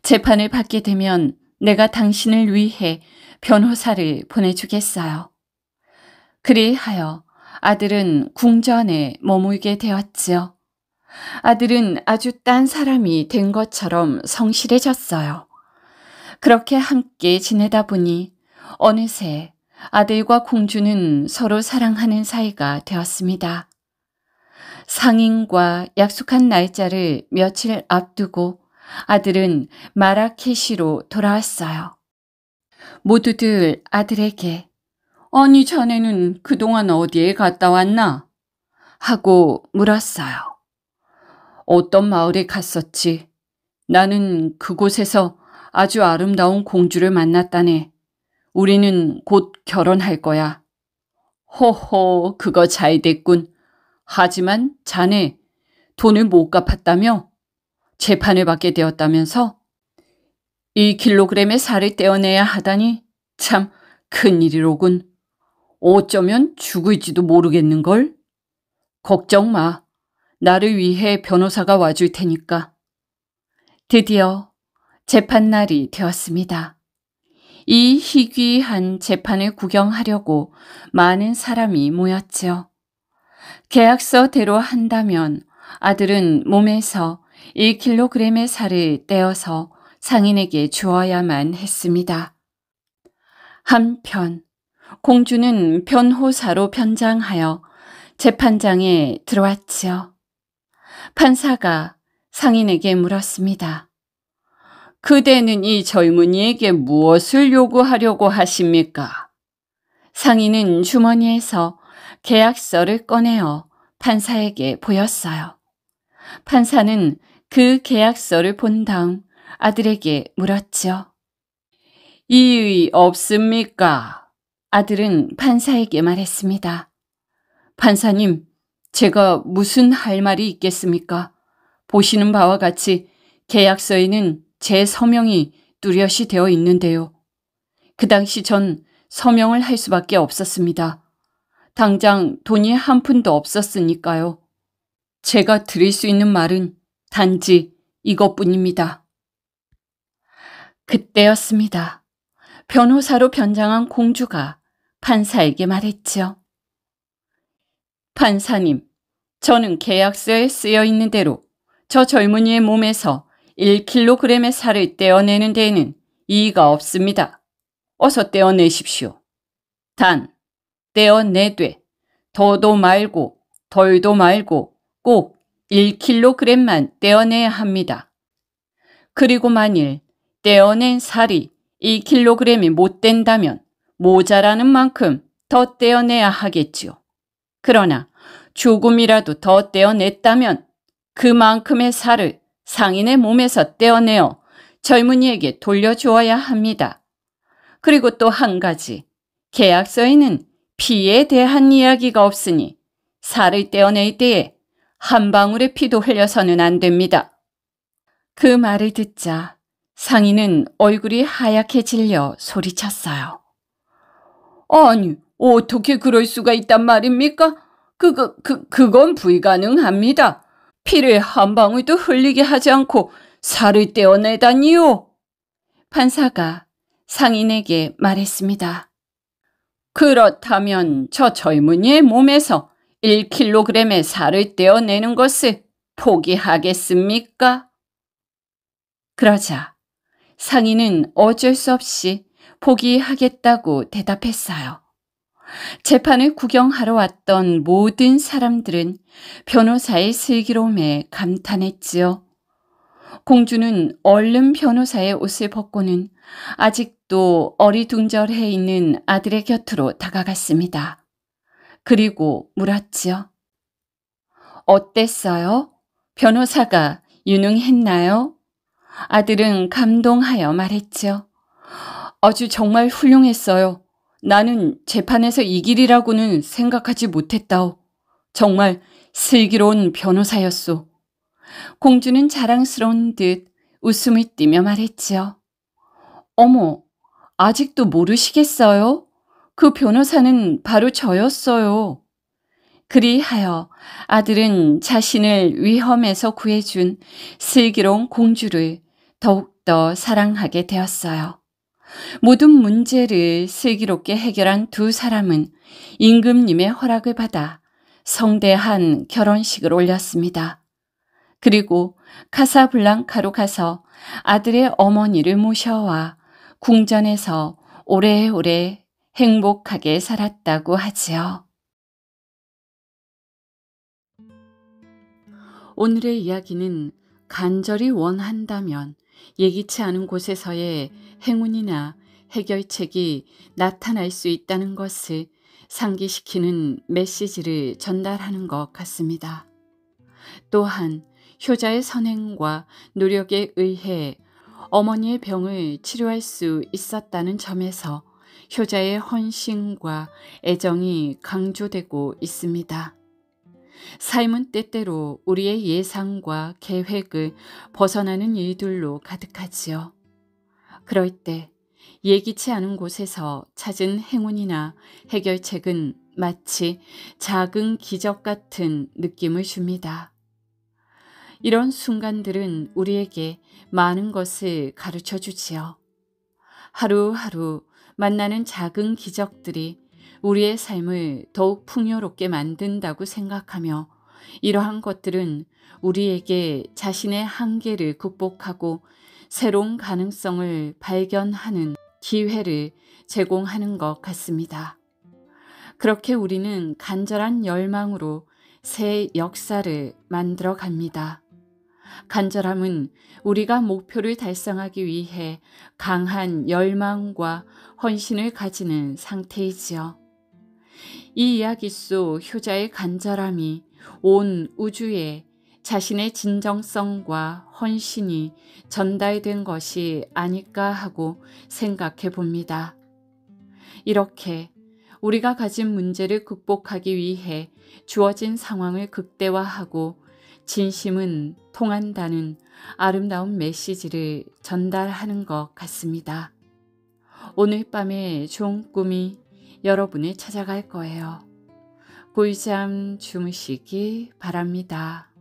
재판을 받게 되면 내가 당신을 위해 변호사를 보내주겠어요. 그리하여 아들은 궁전에 머물게 되었지요. 아들은 아주 딴 사람이 된 것처럼 성실해졌어요. 그렇게 함께 지내다 보니 어느새 아들과 공주는 서로 사랑하는 사이가 되었습니다. 상인과 약속한 날짜를 며칠 앞두고 아들은 마라케시로 돌아왔어요. 모두들 아들에게 아니 자네는 그동안 어디에 갔다 왔나? 하고 물었어요. 어떤 마을에 갔었지? 나는 그곳에서 아주 아름다운 공주를 만났다네. 우리는 곧 결혼할 거야. 호호, 그거 잘 됐군. 하지만 자네 돈을 못 갚았다며 재판을 받게 되었다면서 이킬로그램의 살을 떼어내야 하다니 참 큰일이로군. 어쩌면 죽을지도 모르겠는걸? 걱정 마. 나를 위해 변호사가 와줄 테니까. 드디어 재판날이 되었습니다. 이 희귀한 재판을 구경하려고 많은 사람이 모였지요. 계약서대로 한다면 아들은 몸에서 1kg의 살을 떼어서 상인에게 주어야만 했습니다. 한편 공주는 변호사로 변장하여 재판장에 들어왔지요. 판사가 상인에게 물었습니다. 그대는 이 젊은이에게 무엇을 요구하려고 하십니까? 상인은 주머니에서 계약서를 꺼내어 판사에게 보였어요. 판사는 그 계약서를 본 다음 아들에게 물었지요. 이의 없습니까? 아들은 판사에게 말했습니다. 판사님, 제가 무슨 할 말이 있겠습니까? 보시는 바와 같이 계약서에는 제 서명이 뚜렷이 되어 있는데요. 그 당시 전 서명을 할 수밖에 없었습니다. 당장 돈이 한 푼도 없었으니까요. 제가 드릴 수 있는 말은 단지 이것뿐입니다. 그때였습니다. 변호사로 변장한 공주가 판사에게 말했지요. 판사님, 저는 계약서에 쓰여 있는 대로 저 젊은이의 몸에서 1kg의 살을 떼어내는 데에는 이의가 없습니다. 어서 떼어내십시오. 단, 떼어내되 더도 말고 덜도 말고 꼭 1kg만 떼어내야 합니다. 그리고 만일 떼어낸 살이 2kg이 못 된다면 모자라는 만큼 더 떼어내야 하겠지요. 그러나 조금이라도 더 떼어냈다면 그만큼의 살을 상인의 몸에서 떼어내어 젊은이에게 돌려주어야 합니다. 그리고 또 한 가지, 계약서에는 피에 대한 이야기가 없으니 살을 떼어낼 때에 한 방울의 피도 흘려서는 안 됩니다. 그 말을 듣자 상인은 얼굴이 하얗게 질려 소리쳤어요. 아니, 어떻게 그럴 수가 있단 말입니까? 그거, 그, 그건 불가능합니다. 피를 한 방울도 흘리게 하지 않고 살을 떼어내다니요. 판사가 상인에게 말했습니다. 그렇다면 저 젊은이의 몸에서 1kg의 살을 떼어내는 것을 포기하겠습니까? 그러자 상인은 어쩔 수 없이 포기하겠다고 대답했어요. 재판을 구경하러 왔던 모든 사람들은 변호사의 슬기로움에 감탄했지요. 공주는 얼른 변호사의 옷을 벗고는 아직 또 어리둥절해 있는 아들의 곁으로 다가갔습니다. 그리고 물었지요. 어땠어요? 변호사가 유능했나요? 아들은 감동하여 말했지요. 아주 정말 훌륭했어요. 나는 재판에서 이길이라고는 생각하지 못했다오. 정말 슬기로운 변호사였소. 공주는 자랑스러운 듯 웃음을 띠며 말했지요. 어머, 아직도 모르시겠어요? 그 변호사는 바로 저였어요. 그리하여 아들은 자신을 위험에서 구해준 슬기로운 공주를 더욱더 사랑하게 되었어요. 모든 문제를 슬기롭게 해결한 두 사람은 임금님의 허락을 받아 성대한 결혼식을 올렸습니다. 그리고 카사블랑카로 가서 아들의 어머니를 모셔와 궁전에서 오래오래 행복하게 살았다고 하지요. 오늘의 이야기는 간절히 원한다면 예기치 않은 곳에서의 행운이나 해결책이 나타날 수 있다는 것을 상기시키는 메시지를 전달하는 것 같습니다. 또한 효자의 선행과 노력에 의해 어머니의 병을 치료할 수 있었다는 점에서 효자의 헌신과 애정이 강조되고 있습니다. 삶은 때때로 우리의 예상과 계획을 벗어나는 일들로 가득하지요. 그럴 때 예기치 않은 곳에서 찾은 행운이나 해결책은 마치 작은 기적 같은 느낌을 줍니다. 이런 순간들은 우리에게 많은 것을 가르쳐 주지요. 하루하루 만나는 작은 기적들이 우리의 삶을 더욱 풍요롭게 만든다고 생각하며 이러한 것들은 우리에게 자신의 한계를 극복하고 새로운 가능성을 발견하는 기회를 제공하는 것 같습니다. 그렇게 우리는 간절한 열망으로 새 역사를 만들어 갑니다. 간절함은 우리가 목표를 달성하기 위해 강한 열망과 헌신을 가지는 상태이지요. 이 이야기 속 효자의 간절함이 온 우주에 자신의 진정성과 헌신이 전달된 것이 아닐까 하고 생각해 봅니다. 이렇게 우리가 가진 문제를 극복하기 위해 주어진 상황을 극대화하고 진심은 통한다는 아름다운 메시지를 전달하는 것 같습니다. 오늘 밤에 좋은 꿈이 여러분을 찾아갈 거예요. 골잠 주무시기 바랍니다.